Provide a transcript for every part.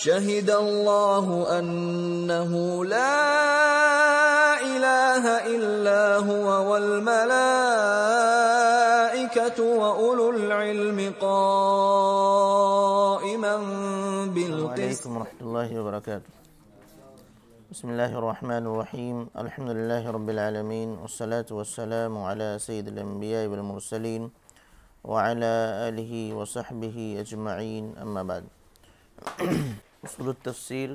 شهد الله انه لا اله الا هو والملائكه واولو العلم قائما بالقسط عليكم ورحمه الله وبركاته بسم الله الرحمن الرحيم الحمد لله رب العالمين والصلاه والسلام على سيد الانبياء والمرسلين وعلى اله وصحبه اجمعين اما بعد اصول التفصیل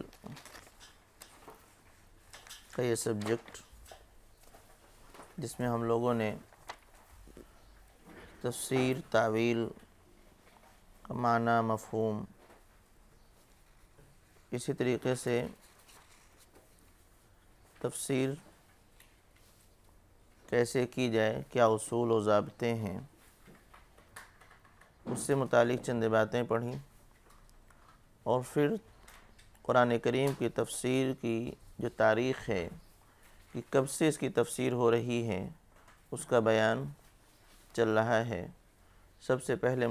کا یہ سبجیکٹ جس میں ہم لوگوں نے تفسیر تعویل کا معنی مفہوم اسی طریقے سے تفسیر کیسے کی جائے کیا اصول و ضابطے ہیں اس سے متعلق چند باتیں پڑھیں اور پھر قرآن کریم کی تفسیر کی جو تاریخ ہے کہ کب سے اس کی تفسیر ہو رہی ہے اس کا بیان چل رہا ہے سب سے پہلے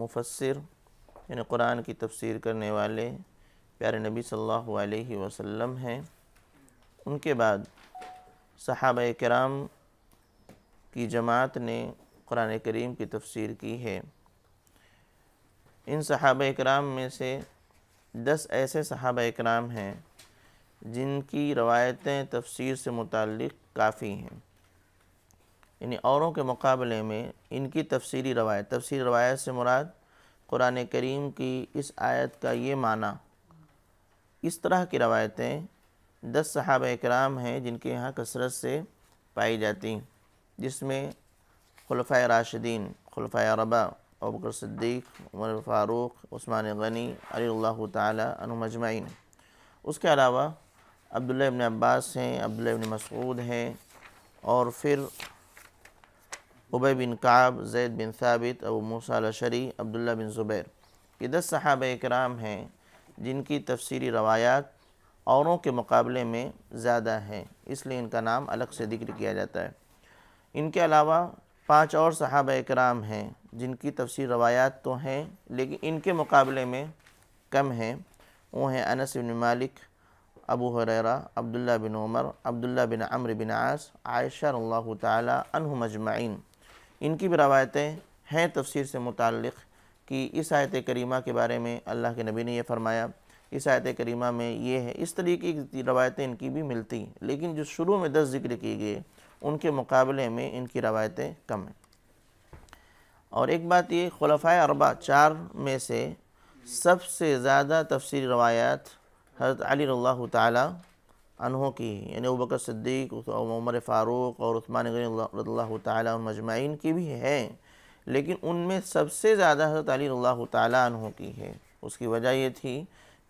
مفسر یعنی قرآن کی تفسیر کرنے والے پیارے نبی صلی اللہ علیہ وسلم ہیں ان کے بعد صحابہ کرام کی جماعت نے قرآن کریم کی تفسیر کی ہے ان صحابہ کرام میں سے دس ایسے صحابہ اکرام ہیں جن کی روایتیں تفسیر سے متعلق کافی ہیں یعنی اوروں کے مقابلے میں ان کی تفسیری روایت تفسیر روایت سے مراد قرآن کریم کی اس آیت کا یہ معنی اس طرح کی روایتیں دس صحابہ اکرام ہیں جن کے یہاں کثرت سے پائی جاتی جس میں خلفۂ راشدین خلفۂ ربا ابکر صدیق عمر فاروق عثمان غنی علی اللہ تعالیٰ عنہ مجمعین اس کے علاوہ عبداللہ ابن عباس ہیں عبداللہ ابن مسعود ہیں اور پھر عبی بن کعب زید بن ثابت ابو موسیٰ شری عبداللہ بن زبیر یہ دس صحابہ اکرام ہیں جن کی تفسیری روایات اوروں کے مقابلے میں زیادہ ہیں اس لیے ان کا نام الگ سے ذکر کیا جاتا ہے ان کے علاوہ پانچ اور صحابہ اکرام ہیں جن کی تفسیر روایات تو ہیں لیکن ان کے مقابلے میں کم ہیں وہ ہیں انس بن مالک ابو حریرہ عبداللہ بن عمر عبداللہ بن عمر بن عاص عائشہ اللہ تعالی انہ مجمعین ان کی بھی روایتیں ہیں تفسیر سے متعلق کہ اس آیت کریمہ کے بارے میں اللہ کے نبی نے یہ فرمایا اس آیت کریمہ میں یہ ہے اس طریقے کی روایتیں ان کی بھی ملتی لیکن جو شروع میں دس ذکر کی گئے ان کے مقابلے میں ان کی روایتیں کم ہیں اور ایک بات یہ خلفۂ اربع چار میں سے سب سے زیادہ تفسیر روایات حضرت علی اللہ تعالی عنہ کی یعنی ابکر صدیق عمر فاروق اور عثمان غنی رضی اللہ تعالیٰ مجمعین کی بھی ہیں لیکن ان میں سب سے زیادہ حضرت علی اللہ تعالیٰ عنہ کی ہے اس کی وجہ یہ تھی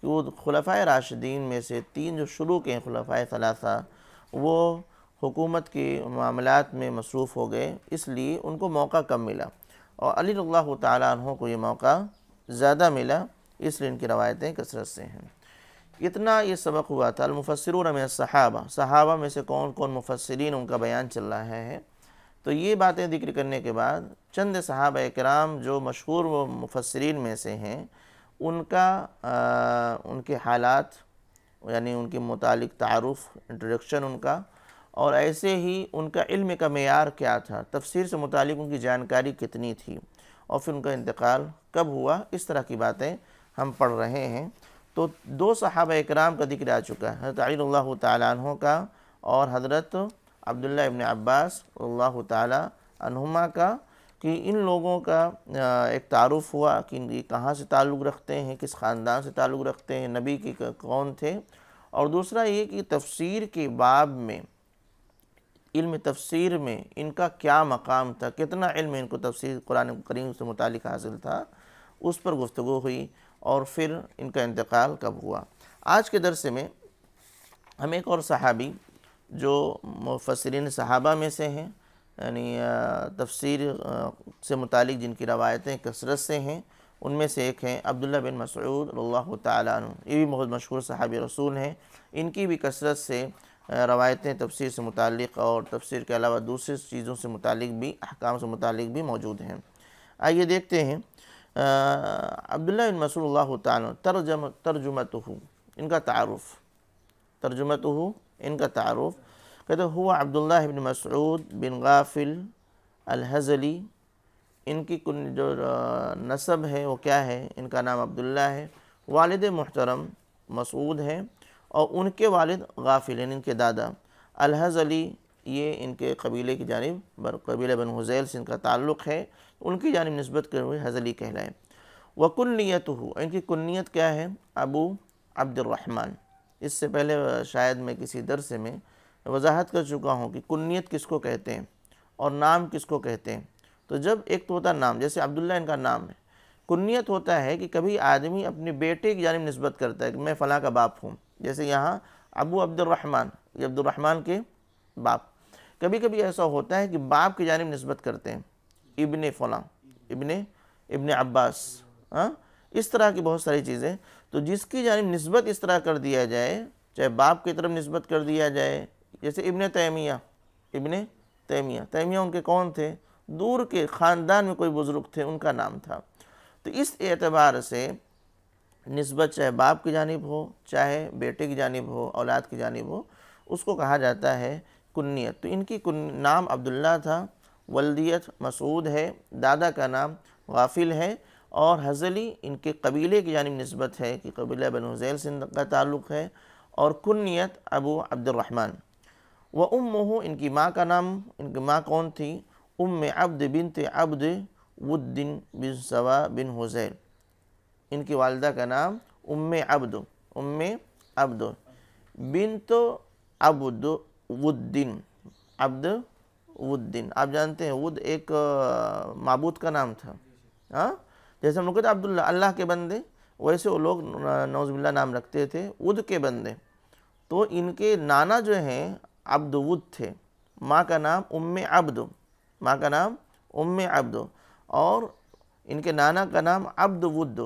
کہ وہ خلفۂ راشدین میں سے تین جو شروع کے ہیں خلفۂ ثلاثہ وہ حکومت کے معاملات میں مصروف ہو گئے اس لیے ان کو موقع کم ملا اور علی اللہ تعالیٰ عنہ کو یہ موقع زیادہ ملا اس لیے ان کی روایتیں کثرت سے ہیں اتنا یہ سبق ہوا تھا المفسرون میں صحابہ صحابہ میں سے کون کون مفسرین ان کا بیان چل رہا ہے تو یہ باتیں ذکر کرنے کے بعد چند صحابہ کرام جو مشہور و مفسرین میں سے ہیں ان کا ان کے حالات یعنی ان کے متعلق تعارف انٹروڈکشن ان کا اور ایسے ہی ان کا علم کا معیار کیا تھا تفسیر سے متعلق ان کی جانکاری کتنی تھی اور پھر ان کا انتقال کب ہوا اس طرح کی باتیں ہم پڑھ رہے ہیں تو دو صحابہ اکرام کا ذکر آ چکا ہے حضرت اللہ تعالیٰ عنہ کا اور حضرت عبداللہ ابن عباس اللہ تعالیٰ عنہما کا کہ ان لوگوں کا ایک تعارف ہوا کہ ان کہاں سے تعلق رکھتے ہیں کس خاندان سے تعلق رکھتے ہیں نبی کے کون تھے اور دوسرا یہ کہ تفسیر کے باب میں علم تفسیر میں ان کا کیا مقام تھا کتنا علم ان کو تفسیر قرآن کریم سے متعلق حاصل تھا اس پر گفتگو ہوئی اور پھر ان کا انتقال کب ہوا آج کے درسے میں ہم ایک اور صحابی جو مفسرین صحابہ میں سے ہیں یعنی تفسیر سے متعلق جن کی روایتیں کثرت سے ہیں ان میں سے ایک ہیں عبداللہ بن مسعود اللہ تعالیٰ عنہ یہ بھی بہت مشہور صحابی رسول ہیں ان کی بھی کثرت سے روایتیں تفسیر سے متعلق اور تفسیر کے علاوہ دوسری چیزوں سے متعلق بھی احکام سے متعلق بھی موجود ہیں آئیے دیکھتے ہیں عبداللہ بن مسئول اللہ تعالیٰ ترجمہ ان کا تعارف ترجمتہ ان کا تعارف کہتے ہوا عبداللہ بن مسعود بن غافل الحزلی ان کی کن جو نصب ہے وہ کیا ہے ان کا نام عبداللہ ہے والد محترم مسعود ہے اور ان کے والد غافل یعنی ان کے دادا الحض علی یہ ان کے قبیلے کی جانب قبیلہ بن حزیل سے ان کا تعلق ہے ان کی جانب نسبت کے ہوئے حض علی کہلائے وہ ہو ان کی کنیت کیا ہے ابو عبد الرحمن اس سے پہلے شاید میں کسی درسے میں وضاحت کر چکا ہوں کہ کنیت کس کو کہتے ہیں اور نام کس کو کہتے ہیں تو جب ایک تو ہوتا نام جیسے عبداللہ ان کا نام ہے کنیت ہوتا ہے کہ کبھی آدمی اپنے بیٹے کی جانب نسبت کرتا ہے کہ میں فلاں کا باپ ہوں جیسے یہاں ابو عبد الرحمن یہ عبد الرحمن کے باپ کبھی کبھی ایسا ہوتا ہے کہ باپ کی جانب نسبت کرتے ہیں ابن فلاں ابن ابن عباس ہاں اس طرح کی بہت ساری چیزیں تو جس کی جانب نسبت اس طرح کر دیا جائے چاہے باپ کی طرف نسبت کر دیا جائے جیسے ابن تیمیہ ابن تیمیہ تیمیہ ان کے کون تھے دور کے خاندان میں کوئی بزرگ تھے ان کا نام تھا تو اس اعتبار سے نسبت چاہے باپ کی جانب ہو چاہے بیٹے کی جانب ہو اولاد کی جانب ہو اس کو کہا جاتا ہے کنیت تو ان کی نام عبداللہ تھا ولدیت مسعود ہے دادا کا نام غافل ہے اور حضلی ان کے قبیلے کی جانب نسبت ہے کہ قبیلہ بن حزیل سندھ کا تعلق ہے اور کنیت ابو عبد الرحمن ام ان کی ماں کا نام ان کی ماں کون تھی ام بنت عبد ودن بن سوا بن حزیل ان کی والدہ کا نام ام عبد ام بنت بن تو عبد ودن آپ جانتے ہیں ود ایک معبود کا نام تھا ہاں جیسے ہم لوگ کہتے عبداللہ اللہ کے بندے ویسے وہ لوگ نوز باللہ نام رکھتے تھے ود کے بندے تو ان کے نانا جو ہیں عبد ود تھے ماں کا نام ام عبد ماں کا نام ام عبد اور ان کے نانا کا نام عبد ود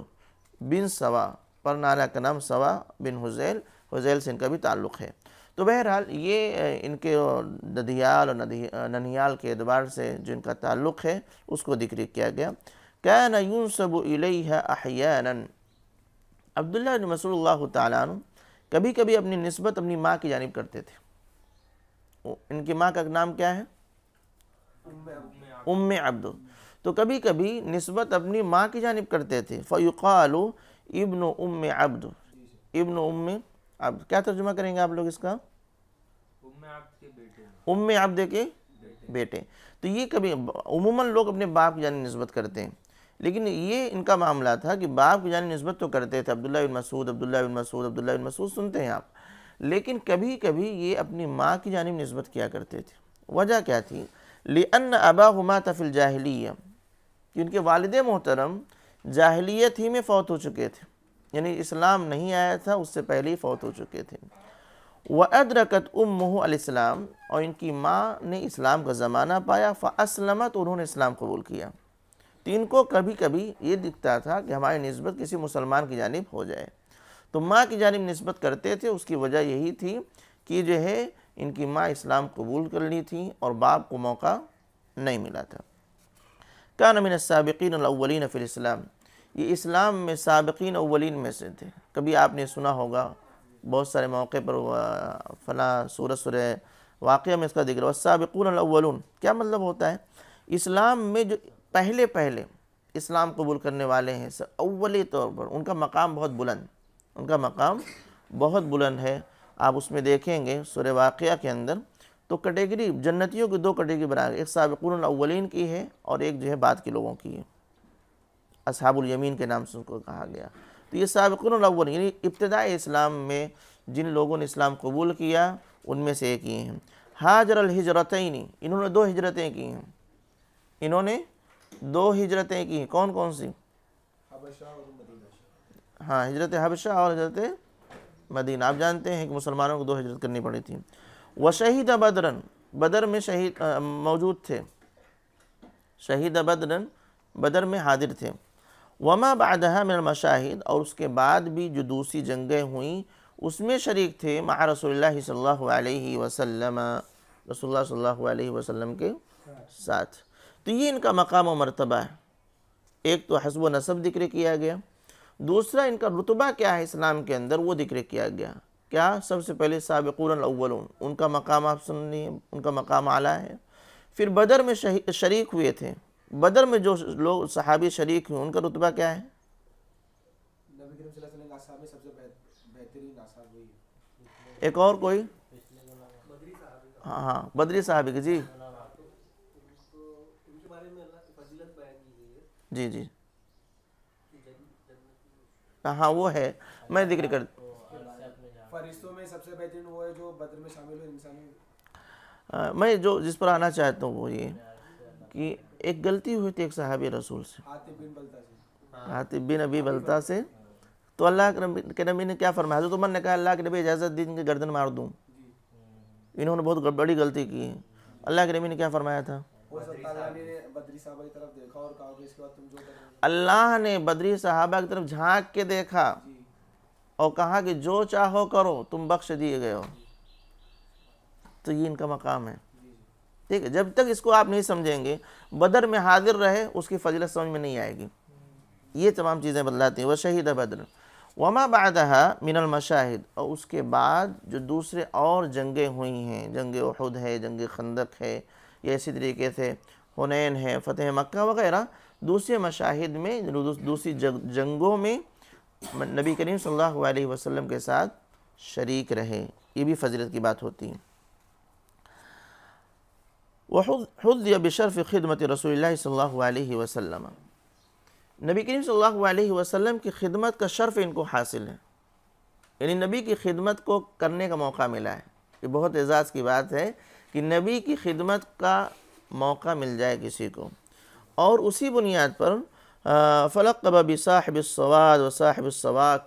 بن سوا پر نالا کا نام سوا بن حزیل حزیل سے ان کا بھی تعلق ہے تو بہرحال یہ ان کے اور ننیال کے اعتبار سے جن کا تعلق ہے اس کو دکھ کیا گیا کَانَ يُنْسَبُ إِلَيْهَا أَحْيَانًا عبداللہ بن مسئول اللہ تعالیٰ عنہ کبھی کبھی اپنی نسبت اپنی ماں کی جانب کرتے تھے ان کی ماں کا نام کیا ہے ام امدو تو کبھی کبھی نسبت اپنی ماں کی جانب کرتے تھے فیوقا ابن ام عبد ابن عبد کیا ترجمہ کریں گے آپ لوگ اس کا ام عبد کے بیٹے تو یہ کبھی عموماً لوگ اپنے باپ کی جانب نسبت کرتے ہیں لیکن یہ ان کا معاملہ تھا کہ باپ کی جانب نسبت تو کرتے تھے عبداللہ بن مسعود عبداللہ بن مسعود عبداللہ بن مسعود سنتے ہیں آپ لیکن کبھی کبھی یہ اپنی ماں کی جانب نسبت کیا کرتے تھے وجہ کیا تھی لِأَنَّ أَبَاهُمَا ہما تفل کہ ان کے والد محترم جاہلیت ہی میں فوت ہو چکے تھے یعنی اسلام نہیں آیا تھا اس سے پہلے ہی فوت ہو چکے تھے وَأَدْرَكَتْ أُمُّهُ الْإِسْلَامِ اور ان کی ماں نے اسلام کا زمانہ پایا فَأَسْلَمَتْ انہوں نے اسلام قبول کیا تو ان کو کبھی کبھی یہ دکھتا تھا کہ ہماری نسبت کسی مسلمان کی جانب ہو جائے تو ماں کی جانب نسبت کرتے تھے اس کی وجہ یہی تھی کہ جو ہے ان کی ماں اسلام قبول کر لی تھی اور باپ کو موقع نہیں ملا تھا کان من السابقین الاولین فی الاسلام یہ اسلام میں سابقین اولین میں سے تھے کبھی آپ نے سنا ہوگا بہت سارے موقع پر فلاں سورہ سورہ واقعہ میں اس کا ذکر رہا الاولون کیا مطلب ہوتا ہے اسلام میں جو پہلے پہلے اسلام قبول کرنے والے ہیں اولی طور پر ان کا مقام بہت بلند ان کا مقام بہت بلند ہے آپ اس میں دیکھیں گے سورہ واقعہ کے اندر تو کٹیگری جنتیوں کی دو کیٹیگری بنا گئی ایک سابقون الاولین کی ہے اور ایک جو ہے بعد کے لوگوں کی ہے اصحاب الیمین کے نام سے ان کو کہا گیا تو یہ سابقون الاولین یعنی ابتدائی اسلام میں جن لوگوں نے اسلام قبول کیا ان میں سے ایک ہی ہیں حاجر الحجرتین انہوں نے دو ہجرتیں کی ہیں انہوں نے دو ہجرتیں کی ہیں کون کون سی ہاں حجرت حبشہ اور ہجرت مدینہ آپ جانتے ہیں کہ مسلمانوں کو دو ہجرت کرنی پڑی تھی وہ شہید بدر میں شہید موجود تھے شہید بدرن بدر میں حاضر تھے بعدها من المشاہد اور اس کے بعد بھی جو دوسری جنگیں ہوئیں اس میں شریک تھے مع رسول اللہ صلی اللہ علیہ وسلم رسول اللہ صلی اللہ علیہ وسلم کے ساتھ تو یہ ان کا مقام و مرتبہ ہے ایک تو حسب و نصب ذکر کیا گیا دوسرا ان کا رتبہ کیا ہے اسلام کے اندر وہ ذکر کیا گیا کیا سب سے پہلے سابقون الاولون ان کا مقام آپ سن لیے ان کا مقام اعلیٰ ہے پھر بدر میں شریک ہوئے تھے بدر میں جو لوگ صحابی شریک ہوئے ان کا رتبہ کیا ہے ایک اور کوئی ہاں ہاں بدری کی جی جی جی ہاں،, ہاں وہ ہے میں کرتا کر فرشتوں میں سب سے بہترین وہ ہے جو بدر میں شامل ہوئے انسانی میں جو جس پر آنا چاہتا ہوں وہ یہ کہ ایک غلطی ہوئی تھی ایک صحابی رسول سے حاطب بن ابی بلتا سے تو اللہ کے نبی نے کیا فرمایا حضرت عمر نے کہا اللہ کے نبی اجازت دی ان کے گردن مار دوں جی۔ انہوں نے بہت بڑی غلطی کی اللہ کے نبی نے کیا فرمایا تھا اللہ نے بدری صحابہ کی طرف جھانک کے دیکھا جی۔ اور کہا کہ جو چاہو کرو تم بخش دیے گئے ہو تو یہ ان کا مقام ہے ٹھیک ہے جب تک اس کو آپ نہیں سمجھیں گے بدر میں حاضر رہے اس کی فضلت سمجھ میں نہیں آئے گی یہ تمام چیزیں بدلاتی ہیں وہ شہید بدر وما بعدها من المشاہد اور اس کے بعد جو دوسرے اور جنگیں ہوئی ہیں جنگ احد ہے جنگ خندق ہے یا اسی طریقے سے حنین ہے فتح مکہ وغیرہ دوسرے مشاہد میں یعنی دوسری جنگوں میں نبی کریم صلی اللہ علیہ وسلم کے ساتھ شریک رہے یہ بھی فضلت کی بات ہوتی ہے وَحُذِّيَ بِشَرْفِ و رَسُولِ خدمت رسول اللہ صلی اللہ علیہ وسلم نبی کریم صلی اللہ علیہ وسلم کی خدمت کا شرف ان کو حاصل ہے یعنی نبی کی خدمت کو کرنے کا موقع ملا ہے یہ بہت اعزاز کی بات ہے کہ نبی کی خدمت کا موقع مل جائے کسی کو اور اسی بنیاد پر فلق ببی صاحب السواد و صاحب السواق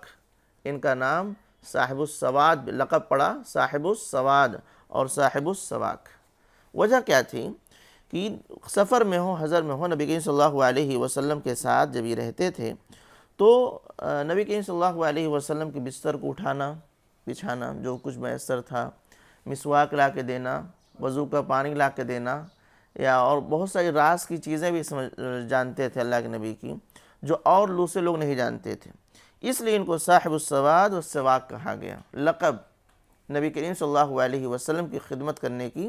ان کا نام صاحب السواد لقب پڑا صاحب السواد اور صاحب السواق وجہ کیا تھی کہ سفر میں ہوں حضر میں ہوں نبی کریم صلی اللہ علیہ وسلم کے ساتھ جب یہ رہتے تھے تو نبی کریم صلی اللہ علیہ وسلم کے بستر کو اٹھانا بچھانا جو کچھ میسر تھا مسواک لا کے دینا وضو کا پانی لا کے دینا یا اور بہت ساری راز کی چیزیں بھی جانتے تھے اللہ کے نبی کی جو اور دوسرے لوگ نہیں جانتے تھے اس لیے ان کو صاحب السواد و سواق کہا گیا لقب نبی کریم صلی اللہ علیہ وسلم کی خدمت کرنے کی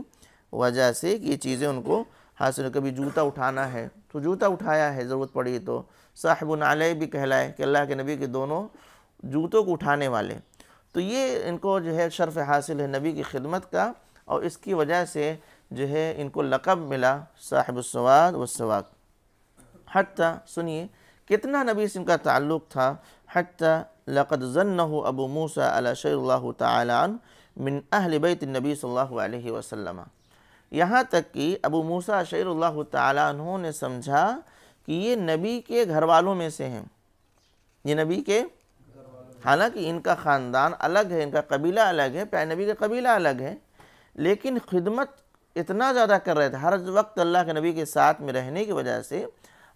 وجہ سے کہ یہ چیزیں ان کو حاصل کبھی جوتا اٹھانا ہے تو جوتا اٹھایا ہے ضرورت پڑی تو صاحب العلیہ بھی کہلائے کہ اللہ کے نبی کے دونوں جوتوں کو اٹھانے والے تو یہ ان کو جو ہے شرف حاصل ہے نبی کی خدمت کا اور اس کی وجہ سے جو ہے ان کو لقب ملا صاحب السواد و سوات حتہ سنیے کتنا نبی سے ان کا تعلق تھا حتی لقد ظنہ ابو موسیٰ علی شی اللہ تعالیٰ بیت النبی صلی اللہ علیہ وسلم یہاں تک کہ ابو موسیٰ شیر اللہ تعالیٰ انہوں نے سمجھا کہ یہ نبی کے گھر والوں میں سے ہیں یہ نبی کے حالانکہ ان کا خاندان الگ ہے ان کا قبیلہ الگ ہے پیر نبی کا قبیلہ الگ ہے لیکن خدمت اتنا زیادہ کر رہے تھے ہر وقت اللہ کے نبی کے ساتھ میں رہنے کی وجہ سے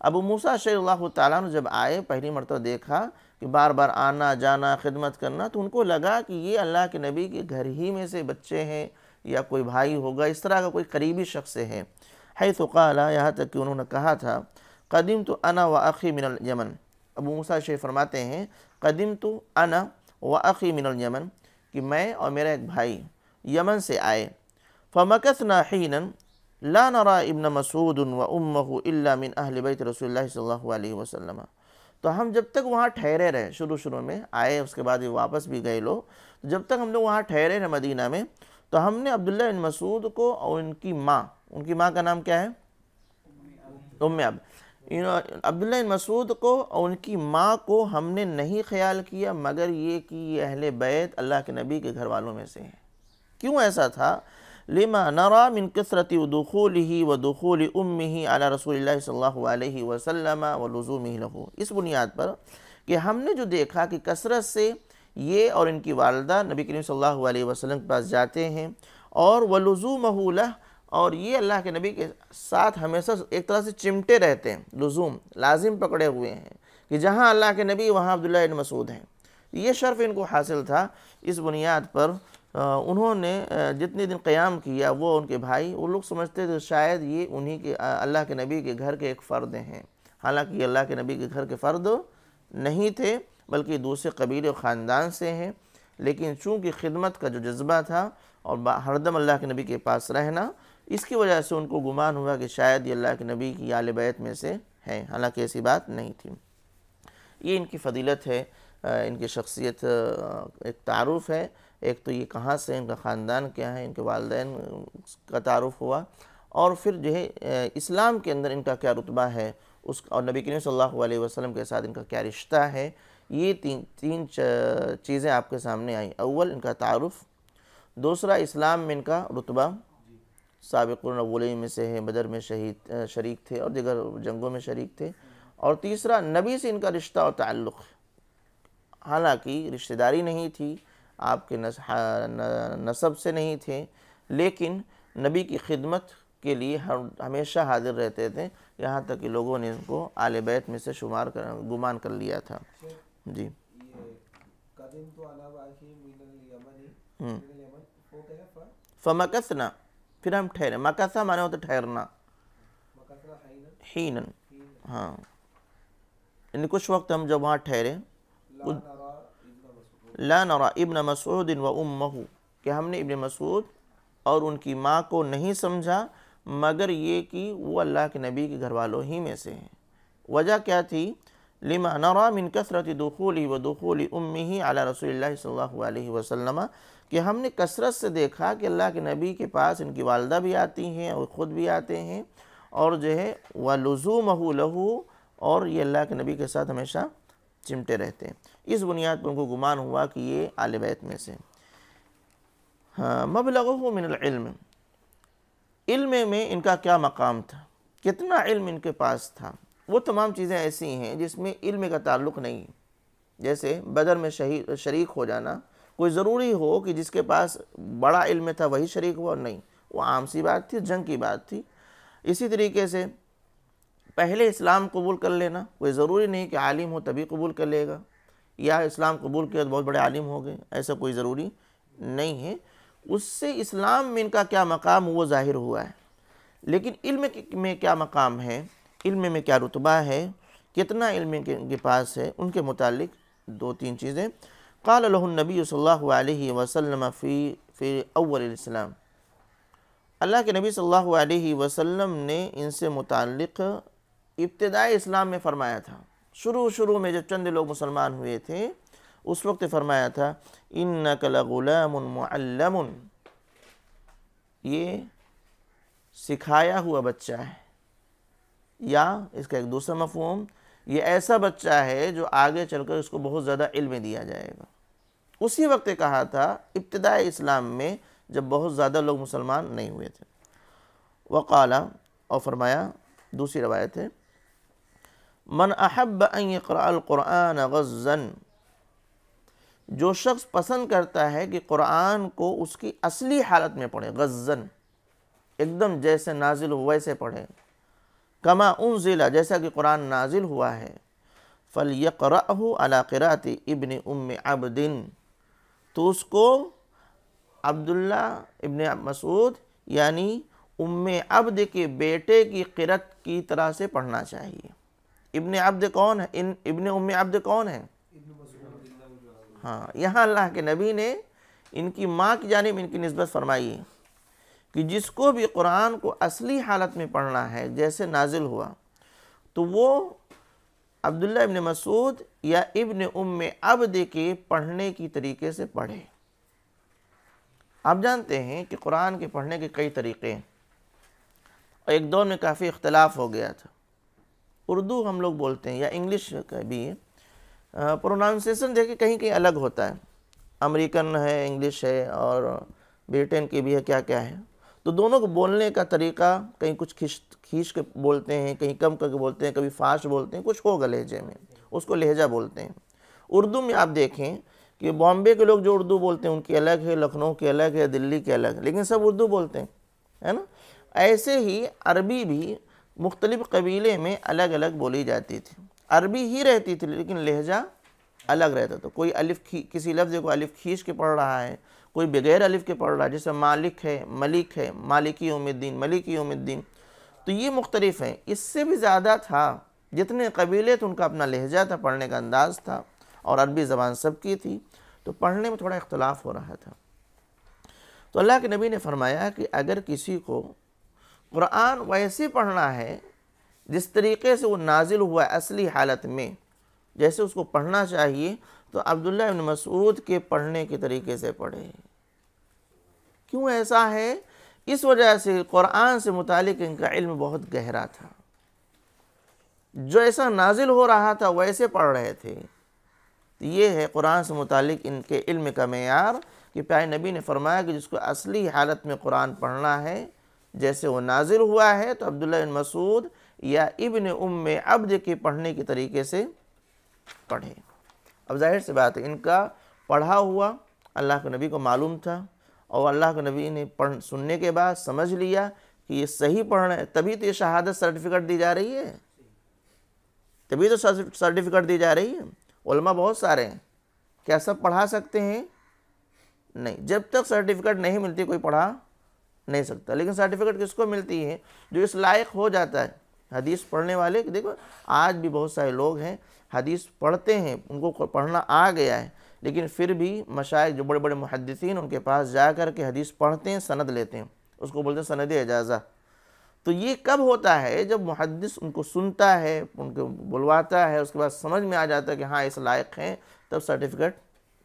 ابو موسیٰ شیخ اللہ تعالیٰ نے جب آئے پہلی مرتبہ دیکھا کہ بار بار آنا جانا خدمت کرنا تو ان کو لگا کہ یہ اللہ کے نبی کے گھر ہی میں سے بچے ہیں یا کوئی بھائی ہوگا اس طرح کا کوئی قریبی شخص ہے قالا یہاں تک کہ انہوں نے کہا تھا قدیم تو انا و اخی من الیمن ابو موسیٰ شیخ فرماتے ہیں قدیم تو انا و اخی من الیمن کہ میں اور میرا ایک بھائی یمن سے آئے حینا لا نرى ابن مسعود و الا من اہل بیت رسول اللہ وسلم تو ہم جب تک وہاں ٹھہرے رہے شروع شروع میں آئے اس کے بعد واپس بھی گئے لوگ جب تک ہم لوگ وہاں ٹھہرے رہے مدینہ میں تو ہم نے عبداللہ بن مسعود کو اور ان کی ماں ان کی ماں کا نام کیا ہے ام اب عبداللہ بن مسعود کو اور ان کی ماں کو ہم نے نہیں خیال کیا مگر یہ کہ یہ اہل بیت اللہ کے نبی کے گھر والوں میں سے ہیں کیوں ایسا تھا لما نرى من كثرة دخوله ودخول أمه على رسول اللہ صلی اللہ علیہ وسلم ولزومه له اس بنیاد پر کہ ہم نے جو دیکھا کہ کثرت سے یہ اور ان کی والدہ نبی کریم صلی اللہ علیہ وسلم کے پاس جاتے ہیں اور ولزومه له اور یہ اللہ کے نبی کے ساتھ ہمیشہ ایک طرح سے چمٹے رہتے ہیں لزوم لازم پکڑے ہوئے ہیں کہ جہاں اللہ کے نبی وہاں عبداللہ بن مسعود ہیں یہ شرف ان کو حاصل تھا اس بنیاد پر انہوں نے جتنے دن قیام کیا وہ ان کے بھائی وہ لوگ سمجھتے تھے شاید یہ انہی کے اللہ کے نبی کے گھر کے ایک فرد ہیں حالانکہ یہ اللہ کے نبی کے گھر کے فرد نہیں تھے بلکہ دوسرے و خاندان سے ہیں لیکن چونکہ خدمت کا جو جذبہ تھا اور ہردم اللہ کے نبی کے پاس رہنا اس کی وجہ سے ان کو گمان ہوا کہ شاید یہ اللہ کے نبی کی آل بیت میں سے ہیں حالانکہ ایسی بات نہیں تھی یہ ان کی فضیلت ہے ان کی شخصیت ایک تعارف ہے ایک تو یہ کہاں سے ان کا خاندان کیا ہے ان کے والدین کا تعارف ہوا اور پھر جو ہے اسلام کے اندر ان کا کیا رتبہ ہے اس اور نبی کریم صلی اللہ علیہ وسلم کے ساتھ ان کا کیا رشتہ ہے یہ تین تین چیزیں آپ کے سامنے آئیں اول ان کا تعارف دوسرا اسلام میں ان کا رتبہ سابق میں سے بدر میں شہید شریک تھے اور دیگر جنگوں میں شریک تھے اور تیسرا نبی سے ان کا رشتہ اور تعلق حالانکہ رشتہ داری نہیں تھی آپ کے نصب سے نہیں تھے لیکن نبی کی خدمت کے لیے ہمیشہ حاضر رہتے تھے یہاں تک کہ لوگوں نے ان کو آل بیت میں سے شمار گمان کر لیا تھا جی فمکثنا پھر ہم ٹھہرے مکثا مانے ہوتا ٹھہرنا ٹھہرنا ہاں یعنی کچھ وقت ہم جب وہاں ٹھہرے لا نورا ابن مسعود و ام کہ ہم نے ابن مسعود اور ان کی ماں کو نہیں سمجھا مگر یہ کہ وہ اللہ کے نبی کے گھر والوں ہی میں سے ہیں وجہ کیا تھی لم من کثرت دوخلی و دخول ام ہی رسول اللہ صلی اللہ علیہ وسلم کہ ہم نے کثرت سے دیکھا کہ اللہ کے نبی کے پاس ان کی والدہ بھی آتی ہیں اور خود بھی آتے ہیں اور جو ہے وہ لزو لہو اور یہ اللہ کے نبی کے ساتھ ہمیشہ چمٹے رہتے ہیں اس بنیاد پر ان کو گمان ہوا کہ یہ آل بیت میں سے ہاں من العلم علم میں ان کا کیا مقام تھا کتنا علم ان کے پاس تھا وہ تمام چیزیں ایسی ہیں جس میں علم کا تعلق نہیں جیسے بدر میں شہید شریک ہو جانا کوئی ضروری ہو کہ جس کے پاس بڑا علم تھا وہی شریک ہو اور نہیں وہ عام سی بات تھی جنگ کی بات تھی اسی طریقے سے پہلے اسلام قبول کر لینا کوئی ضروری نہیں کہ عالم ہو تبھی قبول کر لے گا یا اسلام قبول کیا تو بہت بڑے عالم ہو گئے ایسا کوئی ضروری نہیں ہے اس سے اسلام میں ان کا کیا مقام وہ ظاہر ہوا ہے لیکن علم میں کیا مقام ہے علم میں کیا رتبہ ہے کتنا علم کے پاس ہے ان کے متعلق دو تین چیزیں قال علیہ النبی صلی اللہ علیہ وسلم فی اول الاسلام اللہ کے نبی صلی اللہ علیہ وسلم نے ان سے متعلق ابتدائی اسلام میں فرمایا تھا شروع شروع میں جب چند لوگ مسلمان ہوئے تھے اس وقت فرمایا تھا ان لَغُلَامٌ مُعَلَّمٌ یہ سکھایا ہوا بچہ ہے یا اس کا ایک دوسرا مفہوم یہ ایسا بچہ ہے جو آگے چل کر اس کو بہت زیادہ علم دیا جائے گا اسی وقت کہا تھا ابتدائی اسلام میں جب بہت زیادہ لوگ مسلمان نہیں ہوئے تھے وقالا اور فرمایا دوسری روایت ہے من احب ان عقر القرآن غزن جو شخص پسند کرتا ہے کہ قرآن کو اس کی اصلی حالت میں پڑھے غزن ایک دم جیسے نازل ہو ویسے پڑھیں کما انزل جیسا کہ قرآن نازل ہوا ہے فَلْيَقْرَأْهُ عَلَىٰ قِرَاتِ ابن ام عَبْدٍ تو اس کو عبداللہ ابن مسعود یعنی ام عبد کے بیٹے کی قرت کی طرح سے پڑھنا چاہیے ابن عبد کون ہے ان ابن ام عبد کون ہے ہاں یہاں اللہ کے نبی نے ان کی ماں کی جانب ان کی نسبت فرمائی کہ جس کو بھی قرآن کو اصلی حالت میں پڑھنا ہے جیسے نازل ہوا تو وہ عبداللہ ابن مسعود یا ابن ام عبد کے پڑھنے کی طریقے سے پڑھے آپ جانتے ہیں کہ قرآن کے پڑھنے کے کئی طریقے ہیں ایک دور میں کافی اختلاف ہو گیا تھا اردو ہم لوگ بولتے ہیں یا انگلش کا بھی پروناؤنسیسن دیکھیں کہیں کہیں الگ ہوتا ہے امریکن ہے انگلش ہے اور بریٹن کی بھی ہے کیا کیا ہے تو دونوں کو بولنے کا طریقہ کہیں کچھ کھیش کھینچ کے بولتے ہیں کہیں کم کر کے بولتے ہیں کبھی فاسٹ بولتے ہیں کچھ ہوگا لہجے میں اس کو لہجہ بولتے ہیں اردو میں آپ دیکھیں کہ بامبے کے لوگ جو اردو بولتے ہیں ان کی الگ ہے لکھنؤ کی الگ ہے دلی کی الگ ہے لیکن سب اردو بولتے ہیں ہے نا ایسے ہی عربی بھی مختلف قبیلے میں الگ الگ بولی جاتی تھی عربی ہی رہتی تھی لیکن لہجہ الگ رہتا تھا کوئی الف کسی لفظ کو الف کھینچ کے پڑھ رہا ہے کوئی بغیر الف کے پڑھ رہا ہے جیسے مالک ہے ملک ہے مالکی عمد الدین ملکی عمد الدین تو یہ مختلف ہیں اس سے بھی زیادہ تھا جتنے قبیلے تھے ان کا اپنا لہجہ تھا پڑھنے کا انداز تھا اور عربی زبان سب کی تھی تو پڑھنے میں تھوڑا اختلاف ہو رہا تھا تو اللہ کے نبی نے فرمایا کہ اگر کسی کو قرآن ویسے پڑھنا ہے جس طریقے سے وہ نازل ہوا اصلی حالت میں جیسے اس کو پڑھنا چاہیے تو عبداللہ ابن مسعود کے پڑھنے کے طریقے سے پڑھے کیوں ایسا ہے اس وجہ سے قرآن سے متعلق ان کا علم بہت گہرا تھا جو ایسا نازل ہو رہا تھا ویسے پڑھ رہے تھے تو یہ ہے قرآن سے متعلق ان کے علم کا معیار کہ پیارے نبی نے فرمایا کہ جس کو اصلی حالت میں قرآن پڑھنا ہے جیسے وہ نازل ہوا ہے تو عبداللہ بن مسعود یا ابن ام عبد کے پڑھنے کے طریقے سے پڑھے اب ظاہر سی بات ہے ان کا پڑھا ہوا اللہ کے نبی کو معلوم تھا اور اللہ کے نبی نے پڑھ سننے کے بعد سمجھ لیا کہ یہ صحیح پڑھنا ہے تبھی تو یہ شہادت سرٹیفکیٹ دی جا رہی ہے تبھی تو سرٹیفکیٹ دی جا رہی ہے علماء بہت سارے ہیں کیا سب پڑھا سکتے ہیں نہیں جب تک سرٹیفکیٹ نہیں ملتی کوئی پڑھا نہیں سکتا لیکن سرٹیفکیٹ کس کو ملتی ہے جو اس لائق ہو جاتا ہے حدیث پڑھنے والے دیکھو آج بھی بہت سارے لوگ ہیں حدیث پڑھتے ہیں ان کو پڑھنا آ گیا ہے لیکن پھر بھی مشائق جو بڑے بڑے محدثین ان کے پاس جا کر کے حدیث پڑھتے ہیں سند لیتے ہیں اس کو بولتے ہیں سند اجازہ تو یہ کب ہوتا ہے جب محدث ان کو سنتا ہے ان کو بلواتا ہے اس کے بعد سمجھ میں آ جاتا ہے کہ ہاں اس لائق ہیں تب سرٹیفکیٹ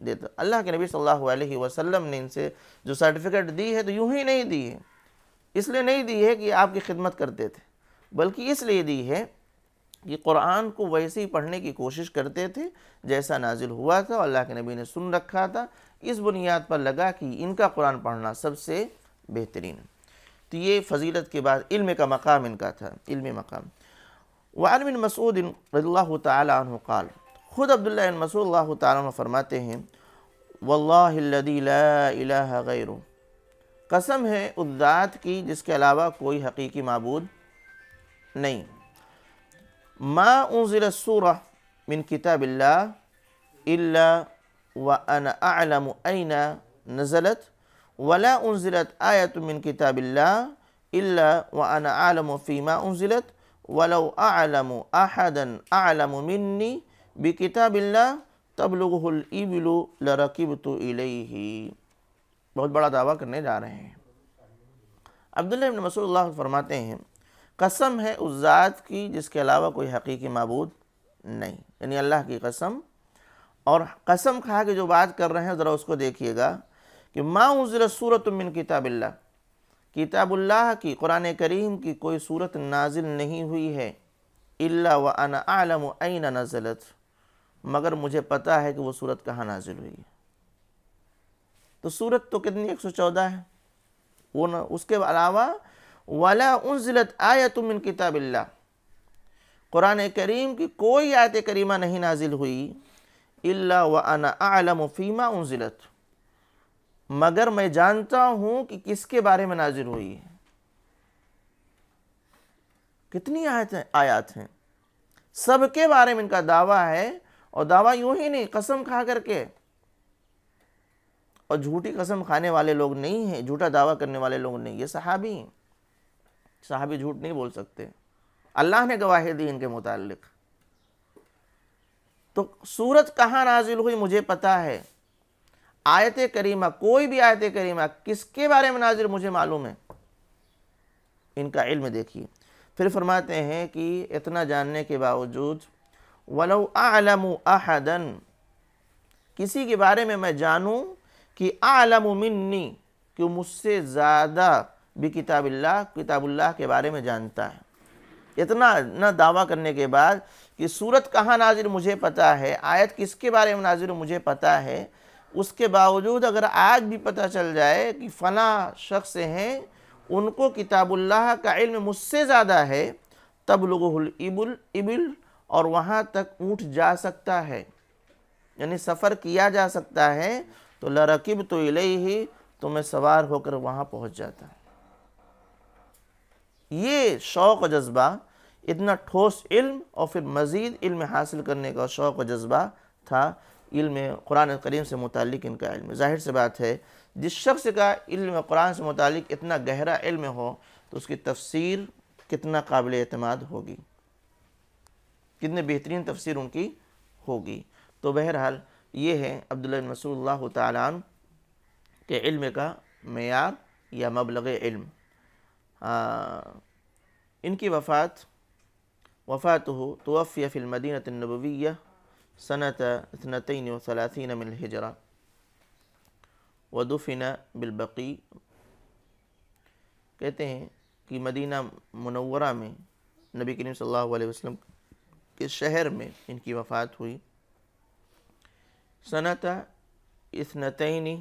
دیتا اللہ کے نبی صلی اللہ علیہ وسلم نے ان سے جو سرٹیفکیٹ دی ہے تو یوں ہی نہیں دی ہے اس لیے نہیں دی ہے کہ آپ کی خدمت کرتے تھے بلکہ اس لیے دی ہے کہ قرآن کو ویسے ہی پڑھنے کی کوشش کرتے تھے جیسا نازل ہوا تھا اللہ کے نبی نے سن رکھا تھا اس بنیاد پر لگا کہ ان کا قرآن پڑھنا سب سے بہترین تو یہ فضیلت کے بعد علم کا مقام ان کا تھا علم مقام واربن مسعود اللَّهُ اللہ عَنْهُ قال خود عبداللہ بن مسعود اللہ تعالیٰ میں فرماتے ہیں واللہ اللذی لا الہ غیر قسم ہے ادات کی جس کے علاوہ کوئی حقیقی معبود نہیں ما انزل السورہ من کتاب اللہ الا وانا اعلم این نزلت ولا انزلت آیت من کتاب اللہ الا وانا اعلم فیما انزلت ولو اعلم احدا اعلم منی بکتاب اللہ تبلغہ الابل لرکبتو الیہ بہت بڑا دعویٰ کرنے جا رہے ہیں عبداللہ ابن مسئول اللہ فرماتے ہیں قسم ہے اس ذات کی جس کے علاوہ کوئی حقیقی معبود نہیں یعنی اللہ کی قسم اور قسم کھا کے جو بات کر رہے ہیں ذرا اس کو دیکھیے گا کہ ما انزل صورت من کتاب اللہ کتاب اللہ کی قرآن کریم کی کوئی صورت نازل نہیں ہوئی ہے اللہ وََََََََََََََََََََََََََََََََََََََََ عالم وعین نزلت مگر مجھے پتا ہے کہ وہ صورت کہاں نازل ہوئی ہے تو صورت تو کتنی ایک سو چودہ ہے اس کے علاوہ وَلَا أُنزِلَتْ آیا مِّن كِتَابِ کتاب اللہ قرآن کریم کی کوئی آیت کریمہ نہیں نازل ہوئی اللہ وَأَنَا أَعْلَمُ فِي مَا أُنزِلَتْ مگر میں جانتا ہوں کہ کس کے بارے میں نازل ہوئی ہے کتنی آیت آیات ہیں سب کے بارے میں ان کا دعویٰ ہے اور دعویٰ یوں ہی نہیں قسم کھا کر کے اور جھوٹی قسم کھانے والے لوگ نہیں ہیں جھوٹا دعویٰ کرنے والے لوگ نہیں یہ صحابی ہیں صحابی جھوٹ نہیں بول سکتے اللہ نے گواہی دی ان کے متعلق تو سورت کہاں نازل ہوئی مجھے پتا ہے آیت کریمہ کوئی بھی آیت کریمہ کس کے بارے میں نازل مجھے معلوم ہے ان کا علم دیکھیے پھر فرماتے ہیں کہ اتنا جاننے کے باوجود ولو أَحَدًا کسی کے بارے میں میں جانوں کہ اعلم منی کہ مجھ سے زیادہ بھی کتاب اللہ کتاب اللہ کے بارے میں جانتا ہے اتنا نہ دعویٰ کرنے کے بعد کہ صورت کہاں ناظر مجھے پتہ ہے آیت کس کے بارے میں ناظر مجھے پتہ ہے اس کے باوجود اگر آج بھی پتہ چل جائے کہ فلاں شخص ہیں ان کو کتاب اللہ کا علم مجھ سے زیادہ ہے تب لوگ اور وہاں تک اونٹ جا سکتا ہے یعنی سفر کیا جا سکتا ہے تو لرکب تو ہی تو میں سوار ہو کر وہاں پہنچ جاتا یہ شوق و جذبہ اتنا ٹھوس علم اور پھر مزید علم حاصل کرنے کا شوق و جذبہ تھا علم قرآن کریم سے متعلق ان کا علم ظاہر سے بات ہے جس شخص کا علم قرآن سے متعلق اتنا گہرا علم ہو تو اس کی تفسیر کتنا قابل اعتماد ہوگی کتنے بہترین تفسیر ان کی ہوگی تو بہرحال یہ ہے عبداللہ بن مسعود اللہ تعالیٰ کے علم کا معیار یا مبلغ علم ان کی وفات وفات ہو فی المدینہ النبویہ سنت تنبوی صنعت ثلاثین و الحجرہ ودفن بالبقی کہتے ہیں کہ مدینہ منورہ میں نبی کریم صلی اللہ علیہ وسلم کے شہر میں ان کی وفات ہوئی صنعت اسنطعینی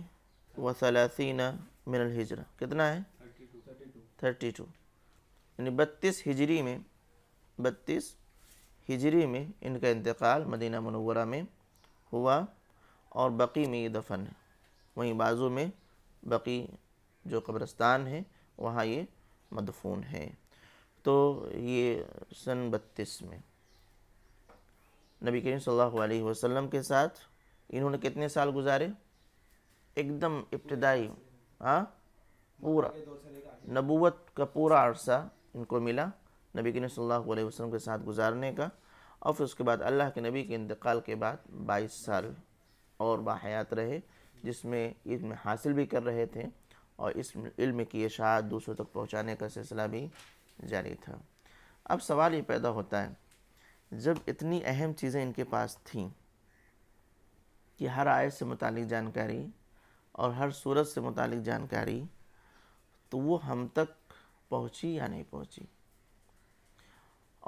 و ثلاثینہ من الحجرہ کتنا ہے تھرٹی ٹو یعنی بتیس ہجری میں بتیس ہجری میں ان کا انتقال مدینہ منورہ میں ہوا اور بقی میں یہ دفن ہے وہیں بازو میں بقی جو قبرستان ہے وہاں یہ مدفون ہے تو یہ سن بتیس میں نبی کریم صلی اللہ علیہ وسلم کے ساتھ انہوں نے کتنے سال گزارے ایک دم ابتدائی ہاں پورا نبوت کا پورا عرصہ ان کو ملا نبی کریم صلی اللہ علیہ وسلم کے ساتھ گزارنے کا اور پھر اس کے بعد اللہ کے نبی کے انتقال کے بعد بائیس سال اور باحیات رہے جس میں علم حاصل بھی کر رہے تھے اور اس علم کی اشاعت دوسروں تک پہنچانے کا سلسلہ بھی جاری تھا اب سوال یہ پیدا ہوتا ہے جب اتنی اہم چیزیں ان کے پاس تھیں کہ ہر آیت سے متعلق جانکاری اور ہر صورت سے متعلق جانکاری تو وہ ہم تک پہنچی یا نہیں پہنچی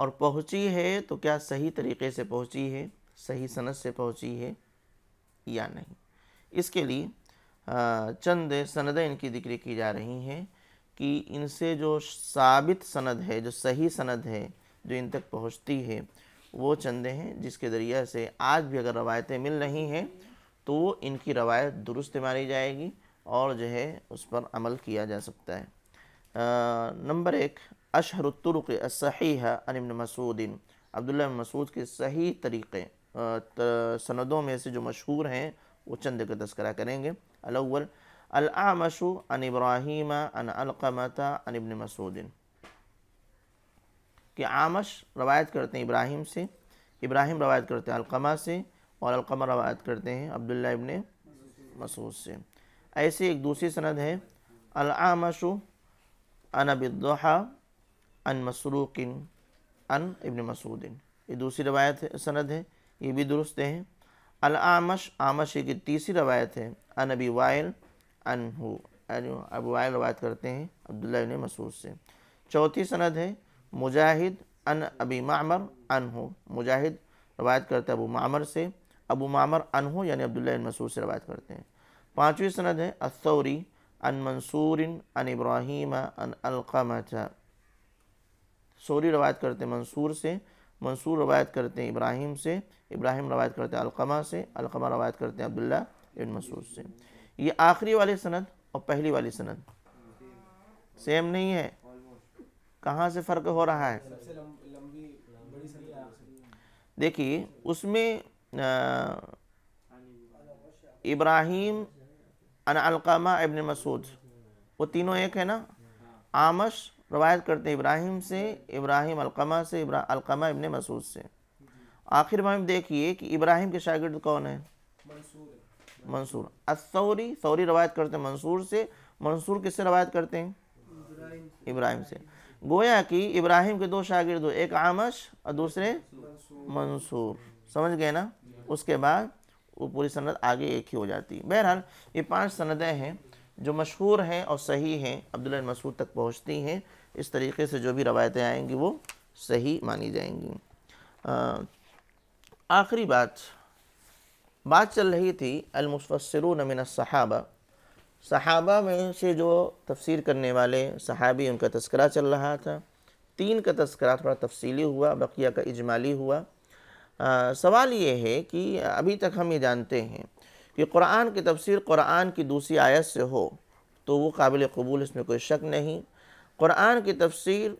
اور پہنچی ہے تو کیا صحیح طریقے سے پہنچی ہے صحیح صنعت سے پہنچی ہے یا نہیں اس کے لیے چند سندیں ان کی ذکر کی جا رہی ہیں کہ ان سے جو ثابت سند ہے جو صحیح سند ہے جو ان تک پہنچتی ہے وہ چندے ہیں جس کے ذریعہ سے آج بھی اگر روایتیں مل رہی ہیں تو ان کی روایت درست ماری جائے گی اور جو ہے اس پر عمل کیا جا سکتا ہے نمبر ایک اشہر الطرق اشہرۃ عن ابن مسعود عبداللہ مسعود کے صحیح طریقے سندوں میں سے جو مشہور ہیں وہ چند کا تذکرہ کریں گے الاول الاعمش عن ان عن ان عن ابن مسعود کہ عامش روایت کرتے ہیں ابراہیم سے ابراہیم روایت کرتے ہیں القمہ سے اور القمہ روایت کرتے ہیں عبداللہ ابن مسعود سے ایسے ایک دوسری سند ہے العامش انب بالضحا ان مسروق ان ابن مسعود یہ دوسری روایت سند ہے یہ بھی درست ہے العامش عامش کی تیسری روایت ہے ابی وائل ان یعنی ابو وائل روایت کرتے ہیں عبداللہ ابن مسعود سے چوتھی سند ہے مجاہد ان ابی معمر انہو مجاہد روایت کرتا ہے ابو معمر سے ابو معمر انہو یعنی عبداللہ بن مسعود سے روایت کرتے ہیں پانچویں سند ہے الثوری ان منصور ان ابراہیم ان القمہ سوری روایت کرتے ہیں منصور سے منصور روایت کرتے ہیں ابراہیم سے ابراہیم روایت کرتے ہیں القمہ سے القمہ روایت کرتے ہیں عبداللہ ابن مسعود سے یہ آخری والی سند اور پہلی والی سند سیم نہیں ہے کہاں سے فرق ہو رہا ہے دیکھیے اس میں ابراہیم ان القامہ ابن مسعود وہ تینوں ایک ہے نا آمش روایت کرتے ہیں ابراہیم سے ابراہیم القمہ سے القمہ ابن مسعود سے آخر میں دیکھیے کہ ابراہیم کے شاگرد کون ہیں منصور الثوری ثوری روایت کرتے ہیں منصور سے منصور کس سے روایت کرتے ہیں ابراہیم سے گویا کہ ابراہیم کے دو شاگرد ایک آمش اور دوسرے منصور سمجھ گئے نا اس کے بعد وہ پوری سند آگے ایک ہی ہو جاتی ہے بہرحال یہ پانچ سندیں ہیں جو مشہور ہیں اور صحیح ہیں عبداللہ مسعود تک پہنچتی ہیں اس طریقے سے جو بھی روایتیں آئیں گی وہ صحیح مانی جائیں گی آخری بات بات چل رہی تھی المفسرون من الصحابہ صحابہ میں سے جو تفسیر کرنے والے صحابی ان کا تذکرہ چل رہا تھا تین کا تذکرہ تھوڑا تفصیلی ہوا بقیہ کا اجمالی ہوا سوال یہ ہے کہ ابھی تک ہم یہ جانتے ہیں کہ قرآن کی تفسیر قرآن کی دوسری آیت سے ہو تو وہ قابل قبول اس میں کوئی شک نہیں قرآن کی تفسیر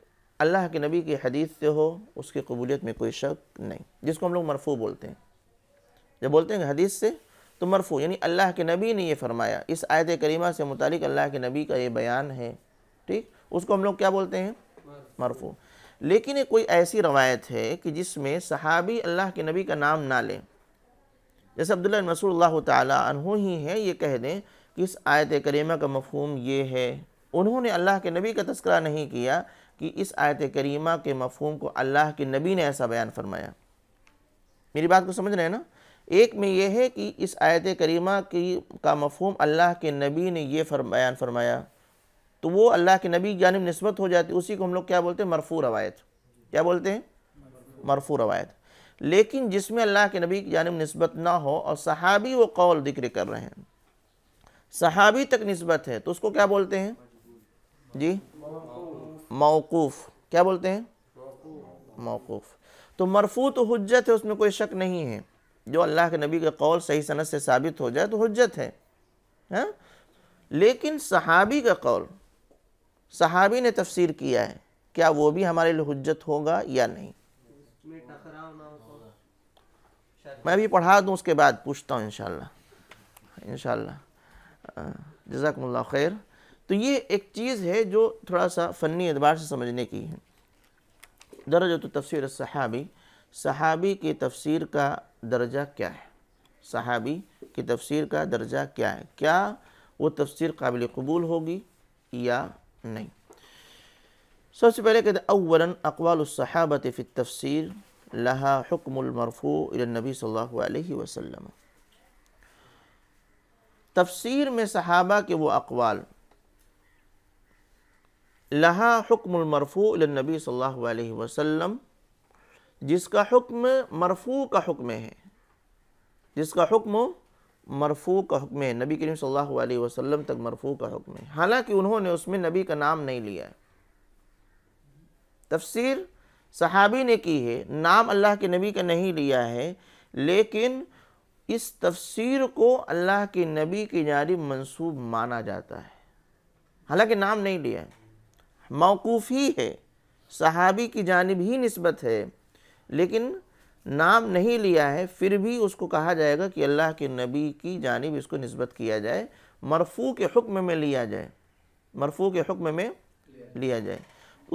اللہ کے نبی کی حدیث سے ہو اس کی قبولیت میں کوئی شک نہیں جس کو ہم لوگ مرفوع بولتے ہیں جب بولتے ہیں کہ حدیث سے تو مرفوع یعنی اللہ کے نبی نے یہ فرمایا اس آیت کریمہ سے متعلق اللہ کے نبی کا یہ بیان ہے ٹھیک اس کو ہم لوگ کیا بولتے ہیں مرفوع لیکن کوئی ایسی روایت ہے کہ جس میں صحابی اللہ کے نبی کا نام نہ لیں جیسے عبداللہ نصور اللہ تعالیٰ انہوں ہی ہیں یہ کہہ دیں کہ اس آیت کریمہ کا مفہوم یہ ہے انہوں نے اللہ کے نبی کا تذکرہ نہیں کیا کہ اس آیت کریمہ کے مفہوم کو اللہ کے نبی نے ایسا بیان فرمایا میری بات کو سمجھ رہے ہیں نا ایک میں یہ ہے کہ اس آیت کریمہ کی کا مفہوم اللہ کے نبی نے یہ بیان فرمایا تو وہ اللہ کے نبی جانب نسبت ہو جاتی اسی کو ہم لوگ کیا بولتے ہیں مرفوع روایت کیا بولتے ہیں مرفوع روایت لیکن جس میں اللہ کے نبی کی جانب نسبت نہ ہو اور صحابی وہ قول ذکر کر رہے ہیں صحابی تک نسبت ہے تو اس کو کیا بولتے ہیں جی موقوف کیا بولتے ہیں موقوف تو مرفوع تو حجت ہے اس میں کوئی شک نہیں ہے جو اللہ کے نبی کے قول صحیح صنعت سے ثابت ہو جائے تو حجت ہے ہاں؟ لیکن صحابی کا قول صحابی نے تفسیر کیا ہے کیا وہ بھی ہمارے لیے حجت ہوگا یا نہیں میں بھی پڑھا دوں اس کے بعد پوچھتا ہوں انشاءاللہ انشاءاللہ جزاکم اللہ خیر تو یہ ایک چیز ہے جو تھوڑا سا فنی اعتبار سے سمجھنے کی ہے درجہ تو تفسیر الصحابی सहाबी की तफसीर का दर्जा क्या है सहाबी की तफसीर का दर्जा क्या है क्या वो तफसीर काबिल कबूल होगी या नहीं सबसे पहले कहते अवला अकवालसहाबत फ़ी तफसीर लहा हकमरफ़ू नबी सल्लल्लाहु अलैहि वसल्लम तफसीर में सहाबा के वो अकवाल लहा हकमरफ़ू नबी सल्लल्लाहु अलैहि वसल्लम جس کا حکم مرفوع کا حکم ہے جس کا حکم مرفوع کا حکم ہے نبی کریم صلی اللہ علیہ وسلم تک مرفوع کا حکم ہے حالانکہ انہوں نے اس میں نبی کا نام نہیں لیا ہے تفسیر صحابی نے کی ہے نام اللہ کے نبی کا نہیں لیا ہے لیکن اس تفسیر کو اللہ کے نبی کی جانب منصوب مانا جاتا ہے حالانکہ نام نہیں لیا ہے موقوف ہی ہے صحابی کی جانب ہی نسبت ہے لیکن نام نہیں لیا ہے پھر بھی اس کو کہا جائے گا کہ اللہ کے نبی کی جانب اس کو نسبت کیا جائے مرفوع کے حکم میں لیا جائے مرفوع کے حکم میں لیا جائے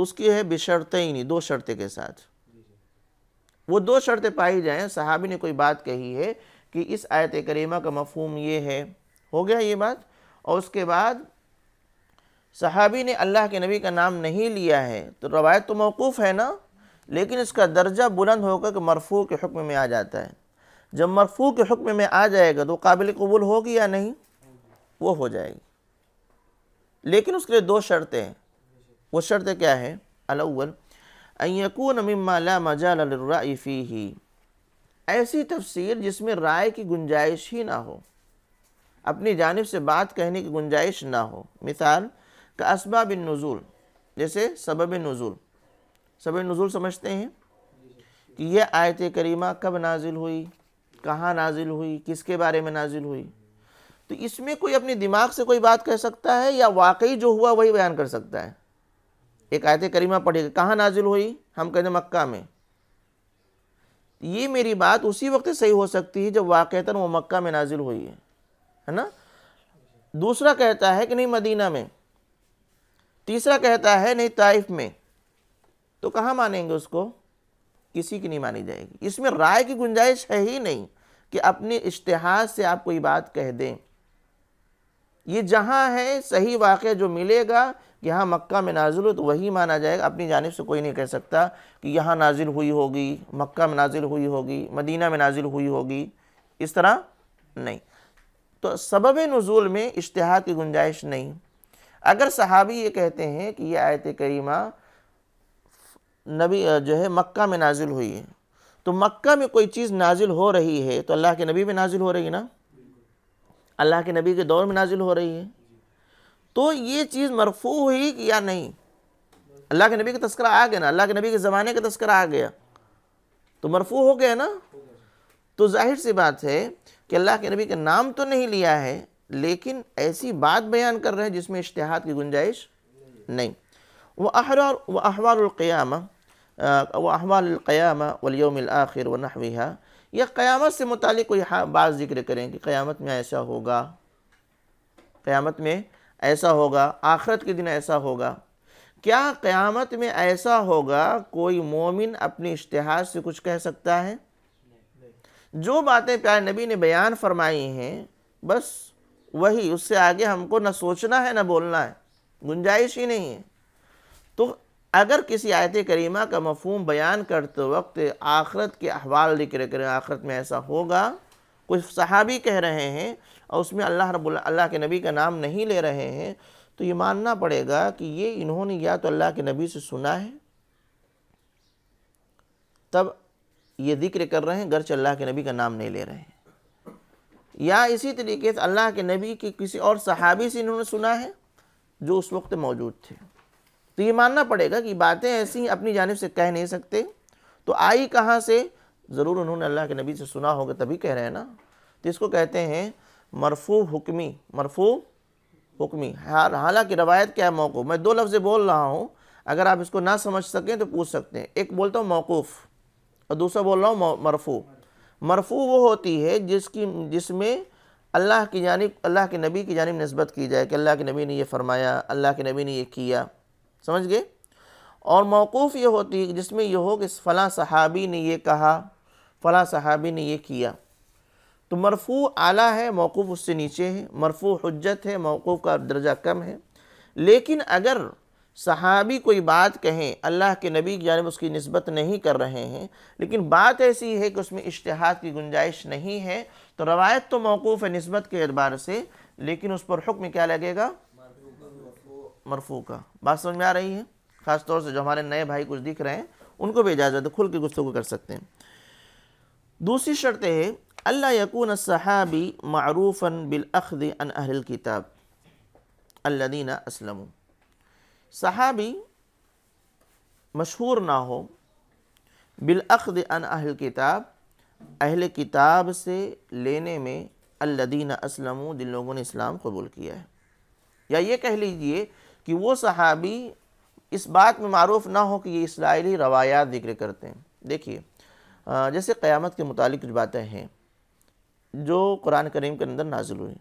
اس کی ہے بشرتین دو شرطیں کے ساتھ وہ دو شرطیں پائی جائیں صحابی نے کوئی بات کہی ہے کہ اس آیت کریمہ کا مفہوم یہ ہے ہو گیا یہ بات اور اس کے بعد صحابی نے اللہ کے نبی کا نام نہیں لیا ہے تو روایت تو موقوف ہے نا لیکن اس کا درجہ بلند ہو کر کہ مرفوع کے حکم میں آ جاتا ہے جب مرفوع کے حکم میں آ جائے گا تو قابل قبول ہوگی یا نہیں وہ ہو جائے گی لیکن اس کے دو شرطیں ہیں وہ شرطیں کیا ہیں الاول مَجَالَ ن فِيهِ ایسی تفسیر جس میں رائے کی گنجائش ہی نہ ہو اپنی جانب سے بات کہنے کی گنجائش نہ ہو مثال کا اسباب النزول جیسے سبب النزول سب نزول سمجھتے ہیں کہ یہ آیت کریمہ کب نازل ہوئی کہاں نازل ہوئی کس کے بارے میں نازل ہوئی تو اس میں کوئی اپنے دماغ سے کوئی بات کہہ سکتا ہے یا واقعی جو ہوا وہی بیان کر سکتا ہے ایک آیت کریمہ پڑھے گا کہاں نازل ہوئی ہم کہتے ہیں مکہ میں یہ میری بات اسی وقت صحیح ہو سکتی ہے جب واقعتاً وہ مکہ میں نازل ہوئی ہے ہے نا دوسرا کہتا ہے کہ نہیں مدینہ میں تیسرا کہتا ہے نہیں طائف میں تو کہاں مانیں گے اس کو کسی کی نہیں مانی جائے گی اس میں رائے کی گنجائش ہے ہی نہیں کہ اپنے اشتہار سے آپ کوئی بات کہہ دیں یہ جہاں ہے صحیح واقعہ جو ملے گا کہ یہاں مکہ میں نازل ہو تو وہی مانا جائے گا اپنی جانب سے کوئی نہیں کہہ سکتا کہ یہاں نازل ہوئی ہوگی مکہ میں نازل ہوئی ہوگی مدینہ میں نازل ہوئی ہوگی اس طرح نہیں تو سبب نزول میں اشتہار کی گنجائش نہیں اگر صحابی یہ کہتے ہیں کہ یہ آیت کریمہ نبی جو ہے مکہ میں نازل ہوئی ہے تو مکہ میں کوئی چیز نازل ہو رہی ہے تو اللہ کے نبی میں نازل ہو رہی نا اللہ کے نبی کے دور میں نازل ہو رہی ہے تو یہ چیز مرفوع ہوئی یا نہیں اللہ کے نبی کا تذکرہ آ گیا نا اللہ کے نبی کے زمانے کا تذکرہ آ گیا تو مرفوع ہو گیا نا تو ظاہر سی بات ہے کہ اللہ کے نبی کا نام تو نہیں لیا ہے لیکن ایسی بات بیان کر رہے ہیں جس میں اشتہاد کی گنجائش نہیں وہ اہر القیامہ احوال القیامہ والیوم الاخر ویہ یا قیامت سے متعلق کوئی ہاں، بات ذکر کریں کہ قیامت میں ایسا ہوگا قیامت میں ایسا ہوگا آخرت کے دن ایسا ہوگا کیا قیامت میں ایسا ہوگا کوئی مومن اپنی اشتہار سے کچھ کہہ سکتا ہے جو باتیں پیار نبی نے بیان فرمائی ہیں بس وہی اس سے آگے ہم کو نہ سوچنا ہے نہ بولنا ہے گنجائش ہی نہیں ہے تو اگر کسی آیت کریمہ کا مفہوم بیان کرتے وقت آخرت کے احوال ذکر کریں رہے آخرت میں ایسا ہوگا کچھ صحابی کہہ رہے ہیں اور اس میں اللہ رب اللہ کے نبی کا نام نہیں لے رہے ہیں تو یہ ماننا پڑے گا کہ یہ انہوں نے یا تو اللہ کے نبی سے سنا ہے تب یہ ذکر کر رہے ہیں گرچہ اللہ کے نبی کا نام نہیں لے رہے ہیں یا اسی طریقے سے اللہ کے نبی کی کسی اور صحابی سے انہوں نے سنا ہے جو اس وقت موجود تھے تو یہ ماننا پڑے گا کہ باتیں ایسی اپنی جانب سے کہہ نہیں سکتے تو آئی کہاں سے ضرور انہوں نے اللہ کے نبی سے سنا ہوگا تبھی کہہ رہے ہیں نا تو اس کو کہتے ہیں مرفوع حکمی مرفوع حکمی ہاں، حالانکہ روایت کیا ہے موقوف میں دو لفظ بول رہا ہوں اگر آپ اس کو نہ سمجھ سکیں تو پوچھ سکتے ہیں ایک بولتا ہوں موقوف اور دوسرا بول رہا ہوں مرفوع مرفوع وہ ہوتی ہے جس کی جس میں اللہ کی جانب اللہ کے نبی کی جانب نسبت کی جائے کہ اللہ کے نبی نے یہ فرمایا اللہ کے نبی نے یہ کیا سمجھ گئے اور موقوف یہ ہوتی جس میں یہ ہو کہ فلاں صحابی نے یہ کہا فلاں صحابی نے یہ کیا تو مرفوع اعلیٰ ہے موقوف اس سے نیچے ہے مرفوع حجت ہے موقوف کا درجہ کم ہے لیکن اگر صحابی کوئی بات کہیں اللہ کے نبی کی جانب اس کی نسبت نہیں کر رہے ہیں لیکن بات ایسی ہے کہ اس میں اشتہاد کی گنجائش نہیں ہے تو روایت تو موقوف ہے نسبت کے اعتبار سے لیکن اس پر حکم کیا لگے گا مرفوع کا بات سمجھ میں آ رہی ہے خاص طور سے جو ہمارے نئے بھائی کچھ دکھ رہے ہیں ان کو بھی اجازت کھل کے گفتگو کر سکتے ہیں دوسری شرط ہے اللہ یقون صحابی معروف بالاخذ ان اہل الکتاب الذین اسلم صحابی مشہور نہ ہو بالاخد ان اہل کتاب اہل کتاب سے لینے میں اللّینہ اسلموا جن لوگوں نے اسلام قبول کیا ہے یا یہ کہہ لیجئے کہ وہ صحابی اس بات میں معروف نہ ہو کہ یہ اسرائیلی روایات ذکر کرتے ہیں دیکھیے جیسے قیامت کے متعلق کچھ باتیں ہیں جو قرآن کریم کے اندر نازل ہیں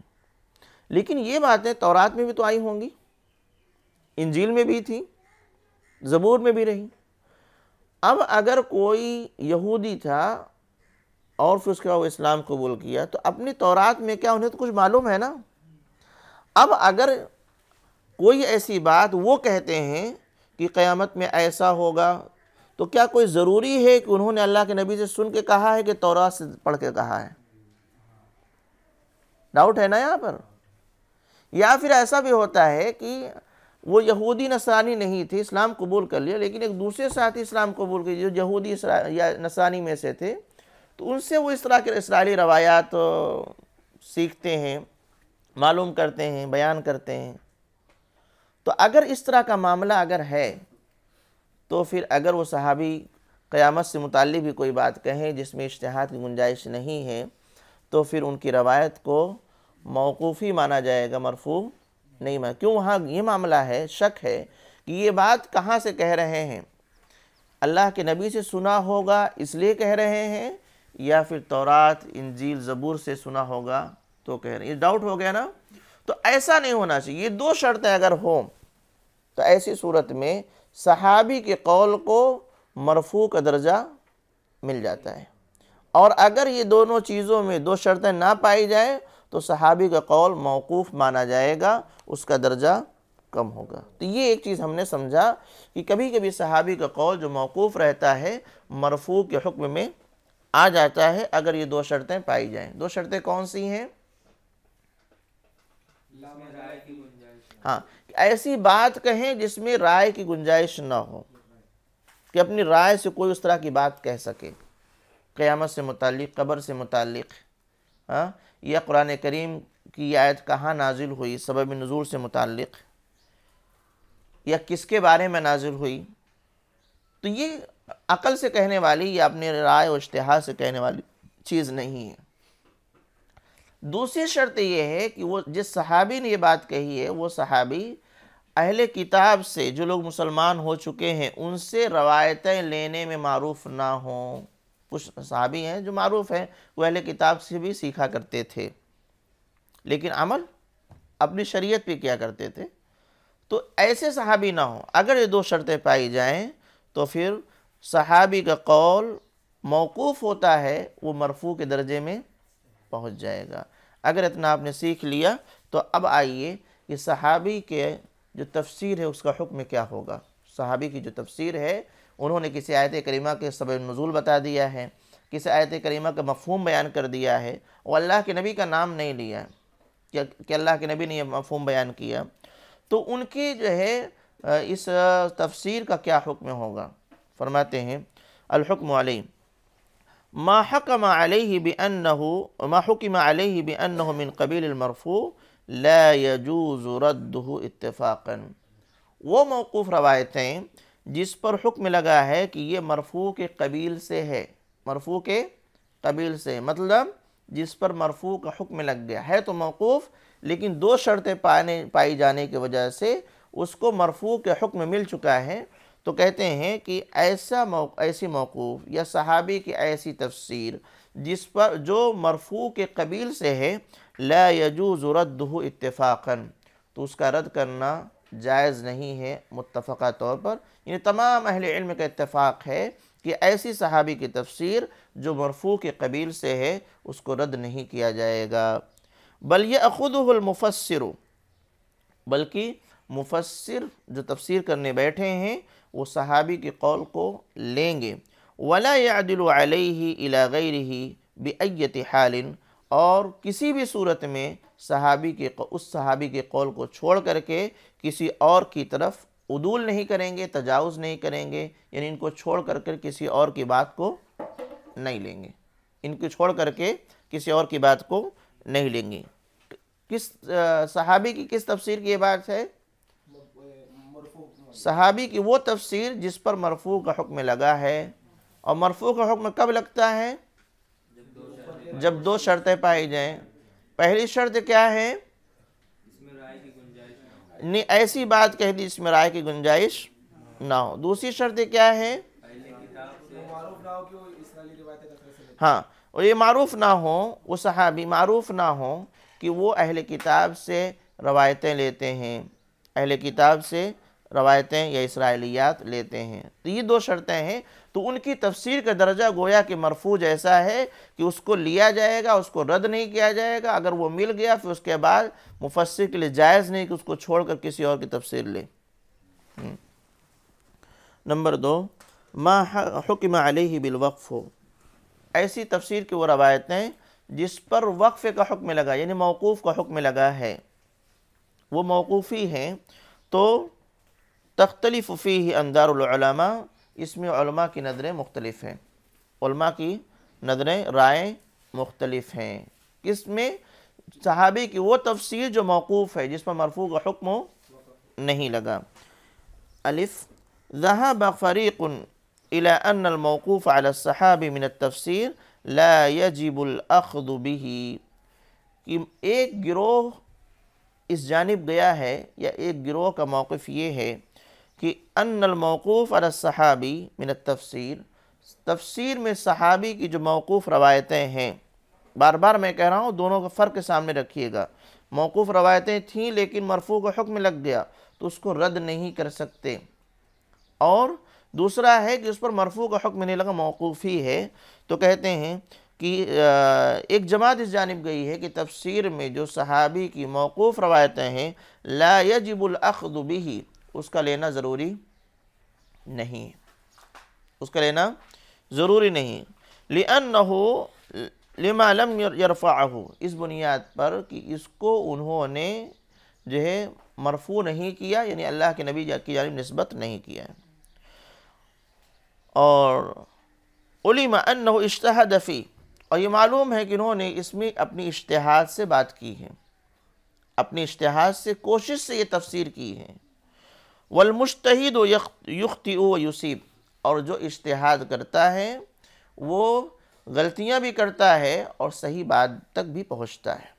لیکن یہ باتیں تورات میں بھی تو آئی ہوں گی انجیل میں بھی تھیں زبور میں بھی رہیں اب اگر کوئی یہودی تھا اور پھر اس کے بعد وہ اسلام قبول کیا تو اپنی تورات میں کیا انہیں تو کچھ معلوم ہے نا اب اگر کوئی ایسی بات وہ کہتے ہیں کہ قیامت میں ایسا ہوگا تو کیا کوئی ضروری ہے کہ انہوں نے اللہ کے نبی سے سن کے کہا ہے کہ تورا سے پڑھ کے کہا ہے ڈاؤٹ ہے نا یہاں پر یا پھر ایسا بھی ہوتا ہے کہ وہ یہودی نصرانی نہیں تھے اسلام قبول کر لیا لیکن ایک دوسرے ساتھ اسلام قبول کر جو یہودی یا نسانی میں سے تھے تو ان سے وہ اس طرح کے اسرائیلی روایات سیکھتے ہیں معلوم کرتے ہیں بیان کرتے ہیں تو اگر اس طرح کا معاملہ اگر ہے تو پھر اگر وہ صحابی قیامت سے متعلق بھی کوئی بات کہیں جس میں اشتہاد کی گنجائش نہیں ہے تو پھر ان کی روایت کو موقوفی مانا جائے گا مرفوع نہیں مانا کیوں وہاں یہ معاملہ ہے شک ہے کہ یہ بات کہاں سے کہہ رہے ہیں اللہ کے نبی سے سنا ہوگا اس لیے کہہ رہے ہیں یا پھر تورات انجیل زبور سے سنا ہوگا تو کہہ رہے ہیں یہ ڈاؤٹ ہو گیا نا تو ایسا نہیں ہونا چاہیے یہ دو شرطیں اگر ہوں تو ایسی صورت میں صحابی کے قول کو مرفوع کا درجہ مل جاتا ہے اور اگر یہ دونوں چیزوں میں دو شرطیں نہ پائی جائیں تو صحابی کا قول موقوف مانا جائے گا اس کا درجہ کم ہوگا تو یہ ایک چیز ہم نے سمجھا کہ کبھی کبھی صحابی کا قول جو موقوف رہتا ہے مرفوع کے حکم میں آ جاتا ہے اگر یہ دو شرطیں پائی جائیں دو شرطیں کون سی ہیں ہاں ایسی بات کہیں جس میں رائے کی گنجائش نہ ہو کہ اپنی رائے سے کوئی اس طرح کی بات کہہ سکے قیامت سے متعلق قبر سے متعلق ہاں یا قرآن کریم کی آیت کہاں نازل ہوئی سبب نظور سے متعلق یا کس کے بارے میں نازل ہوئی تو یہ عقل سے کہنے والی یا اپنے رائے و اشتہار سے کہنے والی چیز نہیں ہے دوسری شرط یہ ہے کہ وہ جس صحابی نے یہ بات کہی ہے وہ صحابی اہل کتاب سے جو لوگ مسلمان ہو چکے ہیں ان سے روایتیں لینے میں معروف نہ ہوں کچھ صحابی ہیں جو معروف ہیں وہ اہل کتاب سے بھی سیکھا کرتے تھے لیکن عمل اپنی شریعت پہ کیا کرتے تھے تو ایسے صحابی نہ ہوں اگر یہ دو شرطیں پائی جائیں تو پھر صحابی کا قول موقوف ہوتا ہے وہ مرفوع کے درجے میں پہنچ جائے گا اگر اتنا آپ نے سیکھ لیا تو اب آئیے کہ صحابی کے جو تفسیر ہے اس کا حکم کیا ہوگا صحابی کی جو تفسیر ہے انہوں نے کسی آیت کریمہ کے سبب نزول بتا دیا ہے کسی آیت کریمہ کا مفہوم بیان کر دیا ہے اور اللہ کے نبی کا نام نہیں لیا کہ اللہ کے نبی نے یہ مفہوم بیان کیا تو ان کی جو ہے اس تفسیر کا کیا حکم ہوگا فرماتے ہیں الحکم علیہ ما حکم علیہ ما حکم علیہ بأنه من قبیل المرفوع لا يجوز رده اتفاقا وہ موقوف روایتیں جس پر حکم لگا ہے کہ یہ مرفوع کے قبیل سے ہے مرفوع کے قبیل سے مطلب جس پر مرفوع کا حکم لگ گیا ہے تو موقوف لیکن دو شرطیں پانے پائی جانے کی وجہ سے اس کو مرفوع کے حکم مل چکا ہے تو کہتے ہیں کہ ایسا ایسی موقوف یا صحابی کی ایسی تفسیر جس پر جو مرفوع کے قبیل سے ہے لا یجوز ردہ اتفاقا تو اس کا رد کرنا جائز نہیں ہے متفقہ طور پر یعنی تمام اہل علم کا اتفاق ہے کہ ایسی صحابی کی تفسیر جو مرفوع کے قبیل سے ہے اس کو رد نہیں کیا جائے گا بل بلیہ المفسر بلکہ مفسر جو تفسیر کرنے بیٹھے ہیں وہ صحابی کے قول کو لیں گے ولا يَعْدِلُ علیہ إِلَىٰ غَيْرِهِ بِأَيَّتِ بیت اور کسی بھی صورت میں صحابی کے اس صحابی کے قول کو چھوڑ کر کے کسی اور کی طرف عدول نہیں کریں گے تجاوز نہیں کریں گے یعنی ان کو چھوڑ کر کے کسی اور کی بات کو نہیں لیں گے ان کو چھوڑ کر کے کسی اور کی بات کو نہیں لیں گے کس صحابی کی کس تفسیر کی یہ بات ہے صحابی کی وہ تفسیر جس پر مرفوع کا حکم لگا ہے اور مرفوع کا حکم کب لگتا ہے جب دو شرطیں پائی جائیں پہلی شرط کیا ہے ایسی بات کہہ دی اس میں رائے کی گنجائش نہ ہو دوسری شرط کیا ہے ہاں اور یہ معروف نہ ہو وہ صحابی معروف نہ ہو کہ وہ اہل کتاب سے روایتیں لیتے ہیں اہل کتاب سے روایتیں یا اسرائیلیات لیتے ہیں تو یہ دو شرطیں ہیں تو ان کی تفسیر کا درجہ گویا کہ مرفوع ایسا ہے کہ اس کو لیا جائے گا اس کو رد نہیں کیا جائے گا اگر وہ مل گیا پھر اس کے بعد مفسر کے لیے جائز نہیں کہ اس کو چھوڑ کر کسی اور کی تفسیر لے نمبر دو ما حکم علیہ بالوقف ہو ایسی تفسیر کی وہ روایتیں جس پر وقف کا حکم لگا یعنی موقوف کا حکم لگا ہے وہ موقوفی ہیں تو तख्तलिफ फ़ी अंदारलमा इसमें उलमा की नज़रें मुख्तलिफ़ हैं उलमा की नज़रें राय मुख्तलिफ़ हैं किस में सहाबी की वो तफसीर जो मौकूफ़ है जिस पर मरफू का हुक्म नहीं लगा अलिफ जहाँ बफरीक़न इला अनमौकूफ़ अलसहाबी मिन तफसर ला यजिबुलखदबी कि एक गिरोह इस जानब गया है या एक गिरोह का मौक़ ये है کہ ان الموقوف الصحابی من التفسیر تفسیر میں صحابی کی جو موقوف روایتیں ہیں بار بار میں کہہ رہا ہوں دونوں کا فرق سامنے رکھیے گا موقوف روایتیں تھیں لیکن مرفوع کا حکم لگ گیا تو اس کو رد نہیں کر سکتے اور دوسرا ہے کہ اس پر مرفوع کا حکم نہیں لگا موقوف ہی ہے تو کہتے ہیں کہ ایک جماعت اس جانب گئی ہے کہ تفسیر میں جو صحابی کی موقوف روایتیں ہیں لا یجب الاخذ بھی اس کا لینا ضروری نہیں اس کا لینا ضروری نہیں لِأَنَّهُ لَمْ يَرْفَعَهُ اس بنیاد پر کہ اس کو انہوں نے جو ہے مرفوع نہیں کیا یعنی اللہ کے نبی کی جانب نسبت نہیں کیا اور علم انہو اشتہد فی اور یہ معلوم ہے کہ انہوں نے اس میں اپنی اشتہاد سے بات کی ہے اپنی اشتہاد سے کوشش سے یہ تفسیر کی ہے و و یختی و یوسیف اور جو اشتہاد کرتا ہے وہ غلطیاں بھی کرتا ہے اور صحیح بات تک بھی پہنچتا ہے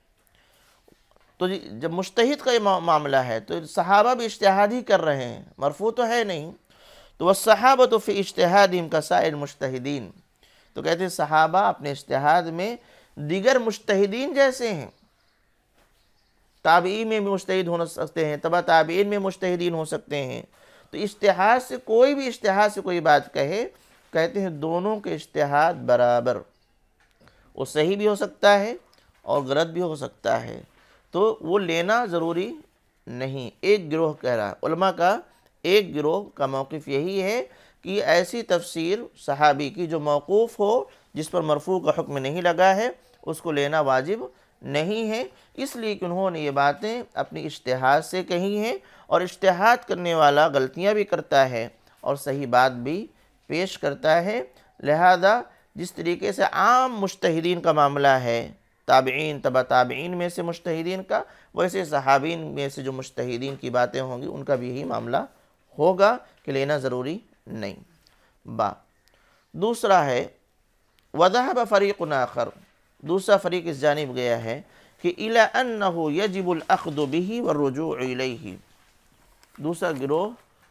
تو جی، جب مشتحد کا یہ معاملہ ہے تو صحابہ بھی اشتہاد ہی کر رہے ہیں مرفوع تو ہے نہیں تو وہ صحابہ تو فی اشتحادی ان کا سائر مشتحدین تو کہتے ہیں صحابہ اپنے اشتہاد میں دیگر مشتحدین جیسے ہیں تابعی میں بھی مشتحد ہو سکتے ہیں تبا تابعین میں مشتحدین ہو سکتے ہیں تو اشتہاد سے کوئی بھی اشتہاد سے کوئی بات کہے کہتے ہیں دونوں کے اشتہاد برابر وہ صحیح بھی ہو سکتا ہے اور غلط بھی ہو سکتا ہے تو وہ لینا ضروری نہیں ایک گروہ کہہ رہا علماء کا ایک گروہ کا موقف یہی ہے کہ ایسی تفسیر صحابی کی جو موقوف ہو جس پر مرفوع کا حکم نہیں لگا ہے اس کو لینا واجب نہیں ہیں اس لیے کہ انہوں نے یہ باتیں اپنی اشتہاد سے کہی ہیں اور اشتہاد کرنے والا غلطیاں بھی کرتا ہے اور صحیح بات بھی پیش کرتا ہے لہذا جس طریقے سے عام مشتحدین کا معاملہ ہے تابعین تبہ تابعین میں سے مشتحدین کا ویسے صحابین میں سے جو مشتحدین کی باتیں ہوں گی ان کا بھی یہی معاملہ ہوگا کہ لینا ضروری نہیں با دوسرا ہے وضاح و فریقن دوسرا فریق اس جانب گیا ہے کہ الا انہو یجب الاخذ به والرجوع الیہ دوسرا گروہ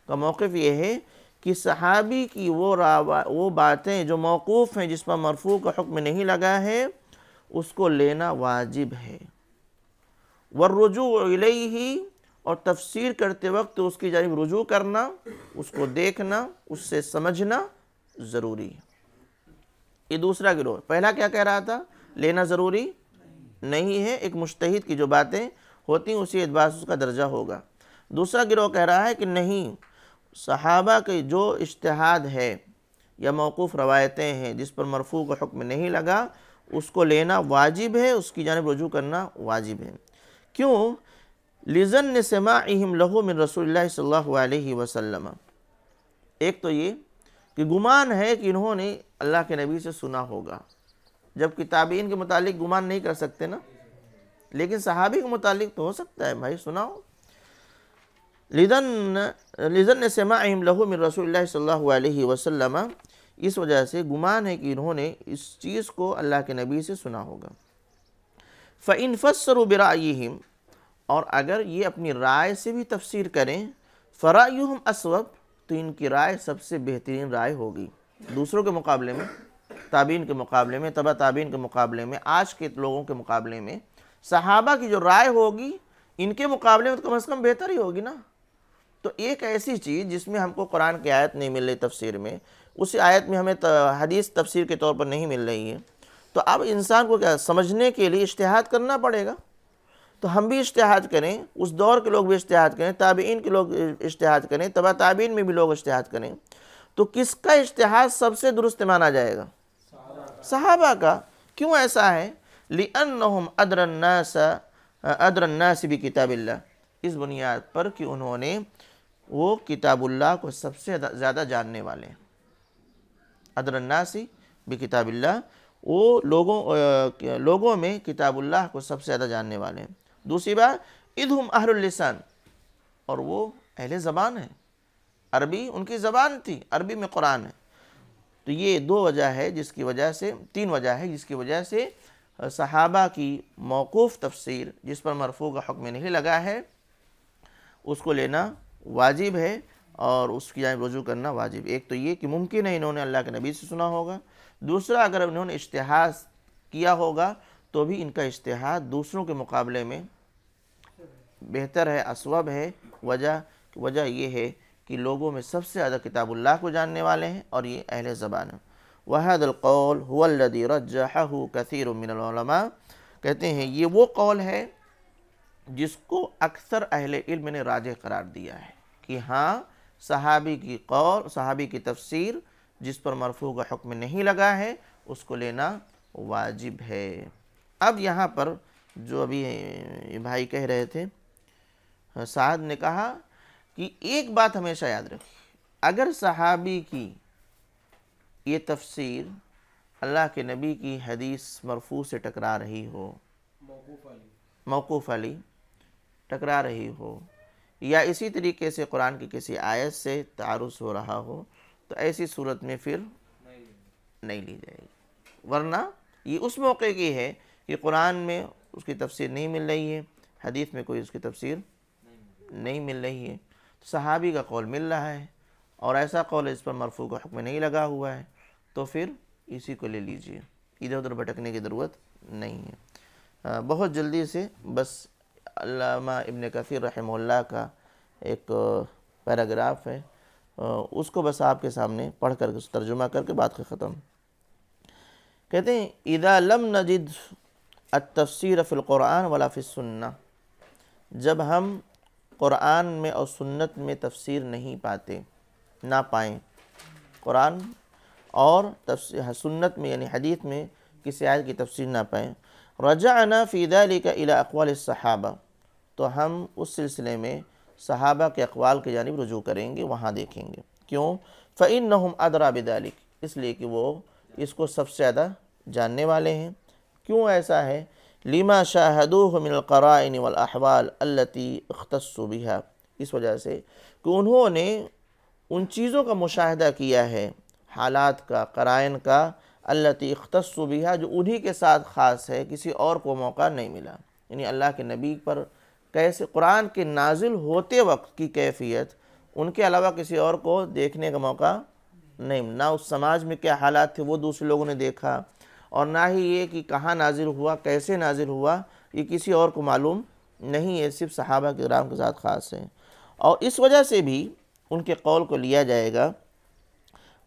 کا موقف یہ ہے کہ صحابی کی وہ وہ باتیں جو موقوف ہیں جس پر مرفوع کا حکم نہیں لگا ہے اس کو لینا واجب ہے والرجوع الیہ اور تفسیر کرتے وقت اس کی جانب رجوع کرنا اس کو دیکھنا اس سے سمجھنا ضروری ہے یہ دوسرا گروہ پہلا کیا کہہ رہا تھا لینا ضروری نہیں ہے ایک مشتہد کی جو باتیں ہوتی ہیں اسی اعتبار اس کا درجہ ہوگا دوسرا گروہ کہہ رہا ہے کہ نہیں صحابہ کے جو اشتہاد ہے یا موقوف روایتیں ہیں جس پر مرفوع کا حکم نہیں لگا اس کو لینا واجب ہے اس کی جانب رجوع کرنا واجب ہے کیوں لزن سماعہم لہو من رسول اللہ صلی اللہ علیہ وسلم ایک تو یہ کہ گمان ہے کہ انہوں نے اللہ کے نبی سے سنا ہوگا جب کتابین کے متعلق گمان نہیں کر سکتے نا لیکن صحابی کے متعلق تو ہو سکتا ہے بھائی سناؤ لذن لذن سما لہو من رسول اللہ صلی اللہ علیہ وسلم اس وجہ سے گمان ہے کہ انہوں نے اس چیز کو اللہ کے نبی سے سنا ہوگا فَإِن فَسَّرُوا و اور اگر یہ اپنی رائے سے بھی تفسیر کریں فَرَعِيُهُمْ أَسْوَبْ تو ان کی رائے سب سے بہترین رائے ہوگی دوسروں کے مقابلے میں تابعین کے مقابلے میں تبہ تابعین کے مقابلے میں آج کے لوگوں کے مقابلے میں صحابہ کی جو رائے ہوگی ان کے مقابلے میں تو کم از کم بہتر ہی ہوگی نا تو ایک ایسی چیز جس میں ہم کو قرآن کی آیت نہیں مل رہی تفسیر میں اسی آیت میں ہمیں حدیث تفسیر کے طور پر نہیں مل رہی ہے تو اب انسان کو کیا سمجھنے کے لیے اشتہاد کرنا پڑے گا تو ہم بھی اشتہاد کریں اس دور کے لوگ بھی اشتہاد کریں تابعین کے لوگ اشتہاد کریں تبہ تابعین میں بھی لوگ اشتہاد کریں تو کس کا اشتہاد سب سے درست مانا جائے گا صحابہ کا کیوں ایسا ہے لِأَنَّهُمْ عَدْرَ النَّاسَ ادر النَّاسِ بھی کتاب اس بنیاد پر کہ انہوں نے وہ کتاب اللہ کو سب سے زیادہ جاننے والے ہیں ادراناسی بھی کتاب اللہ وہ لوگوں لوگوں میں کتاب اللہ کو سب سے زیادہ جاننے والے ہیں دوسری بات اَحْرُ الْلِسَانِ اور وہ اہل زبان ہیں عربی ان کی زبان تھی عربی میں قرآن ہے تو یہ دو وجہ ہے جس کی وجہ سے تین وجہ ہے جس کی وجہ سے صحابہ کی موقوف تفسیر جس پر مرفوع کا حکم نہیں لگا ہے اس کو لینا واجب ہے اور اس کی جانب رجوع کرنا واجب ایک تو یہ کہ ممکن ہے انہوں نے اللہ کے نبی سے سنا ہوگا دوسرا اگر انہوں نے اشتہاس کیا ہوگا تو بھی ان کا اشتہاد دوسروں کے مقابلے میں بہتر ہے اسوب ہے وجہ وجہ یہ ہے کہ لوگوں میں سب سے زیادہ کتاب اللہ کو جاننے والے ہیں اور یہ اہل زبان ہیں وحد القول كَثِيرٌ مِّنَ علما کہتے ہیں یہ وہ قول ہے جس کو اکثر اہل علم نے راجح قرار دیا ہے کہ ہاں صحابی کی قول صحابی کی تفسیر جس پر مرفوع کا حکم نہیں لگا ہے اس کو لینا واجب ہے اب یہاں پر جو ابھی بھائی کہہ رہے تھے سعد نے کہا کہ ایک بات ہمیشہ یاد رکھیں اگر صحابی کی یہ تفسیر اللہ کے نبی کی حدیث مرفوع سے ٹکرا رہی ہو موقوف علی ٹکرا رہی ہو یا اسی طریقے سے قرآن کی کسی آیت سے تعارض ہو رہا ہو تو ایسی صورت میں پھر نہیں لی جائے گی ورنہ یہ اس موقع کی ہے کہ قرآن میں اس کی تفسیر نہیں مل رہی ہے حدیث میں کوئی اس کی تفسیر نہیں مل رہی ہے صحابی کا قول مل رہا ہے اور ایسا قول اس پر مرفوع کا حکم نہیں لگا ہوا ہے تو پھر اسی کو لے لیجئے ادھر ادھر بھٹکنے کی ضرورت نہیں ہے بہت جلدی سے بس علامہ ابن کثیر رحمہ اللہ کا ایک پیراگراف ہے اس کو بس آپ کے سامنے پڑھ کر ترجمہ کر کے بات کا ختم کہتے ہیں لم نجد فی القرآن فی السنہ جب ہم قرآن میں اور سنت میں تفسیر نہیں پاتے نہ پائیں قرآن اور سنت میں یعنی حدیث میں کسی آیت کی تفسیر نہ پائیں رجعنا فی ذالک الی اقوال الصحابہ تو ہم اس سلسلے میں صحابہ کے اقوال کی جانب رجوع کریں گے وہاں دیکھیں گے کیوں فَإِنَّهُمْ أَدْرَى ادر اس لیے کہ وہ اس کو سب سے زیادہ جاننے والے ہیں کیوں ایسا ہے لیما من القرائن والاحوال التی اختصوا بها اس وجہ سے کہ انہوں نے ان چیزوں کا مشاہدہ کیا ہے حالات کا قرائن کا التی اختصوا بها جو انہی کے ساتھ خاص ہے کسی اور کو موقع نہیں ملا یعنی اللہ کے نبی پر کیسے قرآن کے نازل ہوتے وقت کی کیفیت ان کے علاوہ کسی اور کو دیکھنے کا موقع نہیں نہ اس سماج میں کیا حالات تھے وہ دوسرے لوگوں نے دیکھا اور نہ ہی یہ کہ کہاں نازل ہوا کیسے نازل ہوا یہ کسی اور کو معلوم نہیں ہے صرف صحابہ کے رام کے ذات خاص ہے اور اس وجہ سے بھی ان کے قول کو لیا جائے گا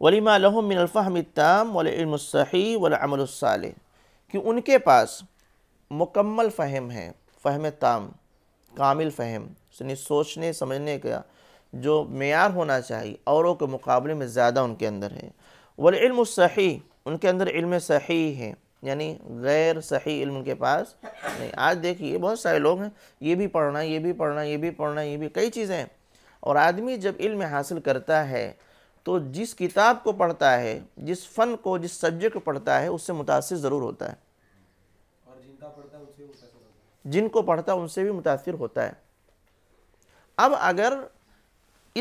ولیمٰل من الْفَحْمِ التَّامِ وَلَعِلْمُ الصحی وَلَعَمَلُ الصال کہ ان کے پاس مکمل فہم ہے فہم تام کامل فہم سنی یعنی سوچنے سمجھنے کا جو معیار ہونا چاہیے اوروں کے مقابلے میں زیادہ ان کے اندر ہے ولصی ان کے اندر علم صحیح ہے یعنی غیر صحیح علم ان کے پاس نہیں آج دیکھیے بہت سارے لوگ ہیں یہ بھی پڑھنا یہ بھی پڑھنا یہ بھی پڑھنا یہ بھی کئی چیزیں ہیں اور آدمی جب علم حاصل کرتا ہے تو جس کتاب کو پڑھتا ہے جس فن کو جس سبجیکٹ کو پڑھتا ہے اس سے متاثر ضرور ہوتا ہے جن کو پڑھتا ہے ان سے بھی متاثر ہوتا ہے اب اگر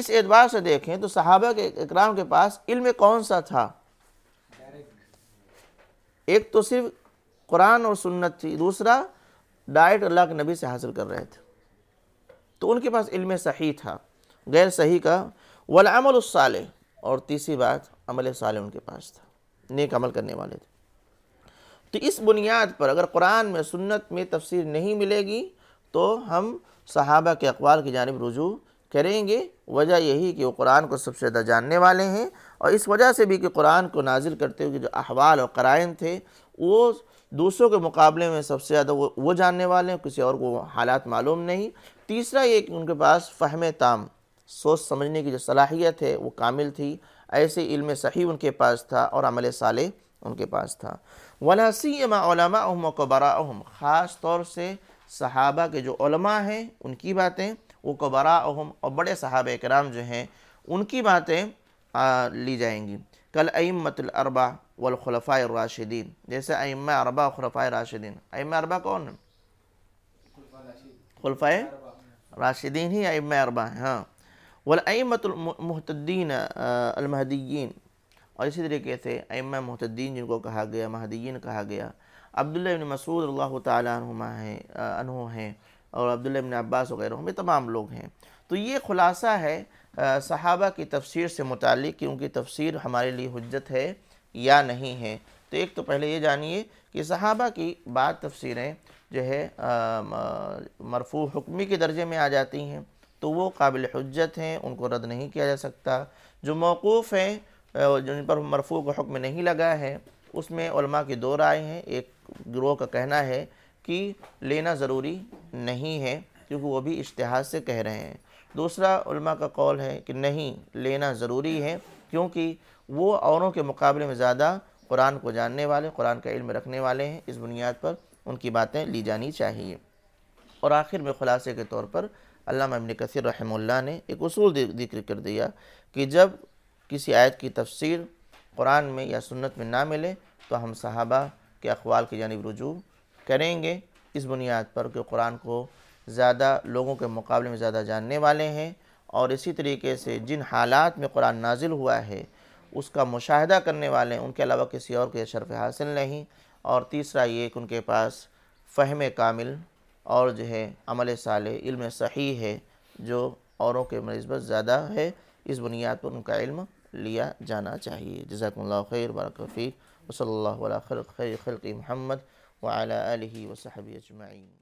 اس اعتبار سے دیکھیں تو صحابہ کے اکرام کے پاس علم کون سا تھا ایک تو صرف قرآن اور سنت تھی دوسرا ڈائٹ اللہ کے نبی سے حاصل کر رہے تھے تو ان کے پاس علم صحیح تھا غیر صحیح کا والعمل الصالح اور تیسری بات عمل صالح ان کے پاس تھا نیک عمل کرنے والے تھے تو اس بنیاد پر اگر قرآن میں سنت میں تفسیر نہیں ملے گی تو ہم صحابہ کے اقوال کی جانب رجوع کریں گے وجہ یہی کہ وہ قرآن کو سب سے زیادہ جاننے والے ہیں اور اس وجہ سے بھی کہ قرآن کو نازل کرتے ہوئے جو احوال اور قرائن تھے وہ دوسروں کے مقابلے میں سب سے زیادہ وہ جاننے والے ہیں کسی اور کو حالات معلوم نہیں تیسرا یہ کہ ان کے پاس فہم تام سوچ سمجھنے کی جو صلاحیت ہے وہ کامل تھی ایسے علم صحیح ان کے پاس تھا اور عمل صالح ان کے پاس تھا وَلَا علماء ام و خاص طور سے صحابہ کے جو علماء ہیں ان کی باتیں وہ قبر اور بڑے صحابہ اکرام جو ہیں ان کی باتیں لی جائیں گی کل ائمت الاربع والخلفاء الراشدین جیسے ایمہ اربع خلفاء راشدین ائمہ اربع کون خلفاء راشدین ہی ائمہ اربع ہیں ہاں والائمت المحتدین المہدیین اور اسی طریقے سے ائمہ محتدین جن کو کہا گیا مہدیین کہا گیا عبداللہ بن مسعود اللہ تعالیٰ عنہ ہیں اور عبداللہ بن عباس وغیرہ یہ تمام لوگ ہیں تو یہ خلاصہ ہے صحابہ کی تفسیر سے متعلق کہ ان کی تفسیر ہمارے لیے حجت ہے یا نہیں ہے تو ایک تو پہلے یہ جانیے کہ صحابہ کی بعض تفسیریں جو ہے مرفوع حکمی کے درجے میں آ جاتی ہیں تو وہ قابل حجت ہیں ان کو رد نہیں کیا جا سکتا جو موقوف ہیں جن پر مرفوع کا حکم نہیں لگا ہے اس میں علماء کی دو رائے ہیں ایک گروہ کا کہنا ہے کہ لینا ضروری نہیں ہے کیونکہ وہ بھی اشتہاد سے کہہ رہے ہیں دوسرا علماء کا قول ہے کہ نہیں لینا ضروری ہے کیونکہ وہ اوروں کے مقابلے میں زیادہ قرآن کو جاننے والے قرآن کا علم رکھنے والے ہیں اس بنیاد پر ان کی باتیں لی جانی چاہیے اور آخر میں خلاصے کے طور پر علامہ ابن کثیر رحمہ اللہ نے ایک اصول ذکر کر دیا کہ جب کسی آیت کی تفسیر قرآن میں یا سنت میں نہ ملے تو ہم صحابہ کے اقوال کی جانب رجوع کریں گے اس بنیاد پر کہ قرآن کو زیادہ لوگوں کے مقابلے میں زیادہ جاننے والے ہیں اور اسی طریقے سے جن حالات میں قرآن نازل ہوا ہے اس کا مشاہدہ کرنے والے ہیں ان کے علاوہ کسی اور کے شرف حاصل نہیں اور تیسرا یہ کہ ان کے پاس فہم کامل اور جو ہے علم صحیح ہے جو اوروں کے مثبت زیادہ ہے اس بنیاد پر ان کا علم لیا جانا چاہیے جزاکم اللہ خیر بارک وفیق وصلی اللہ علیہ خلقی محمد خلق محمد علیہ آلہ وصحبہ اجمعین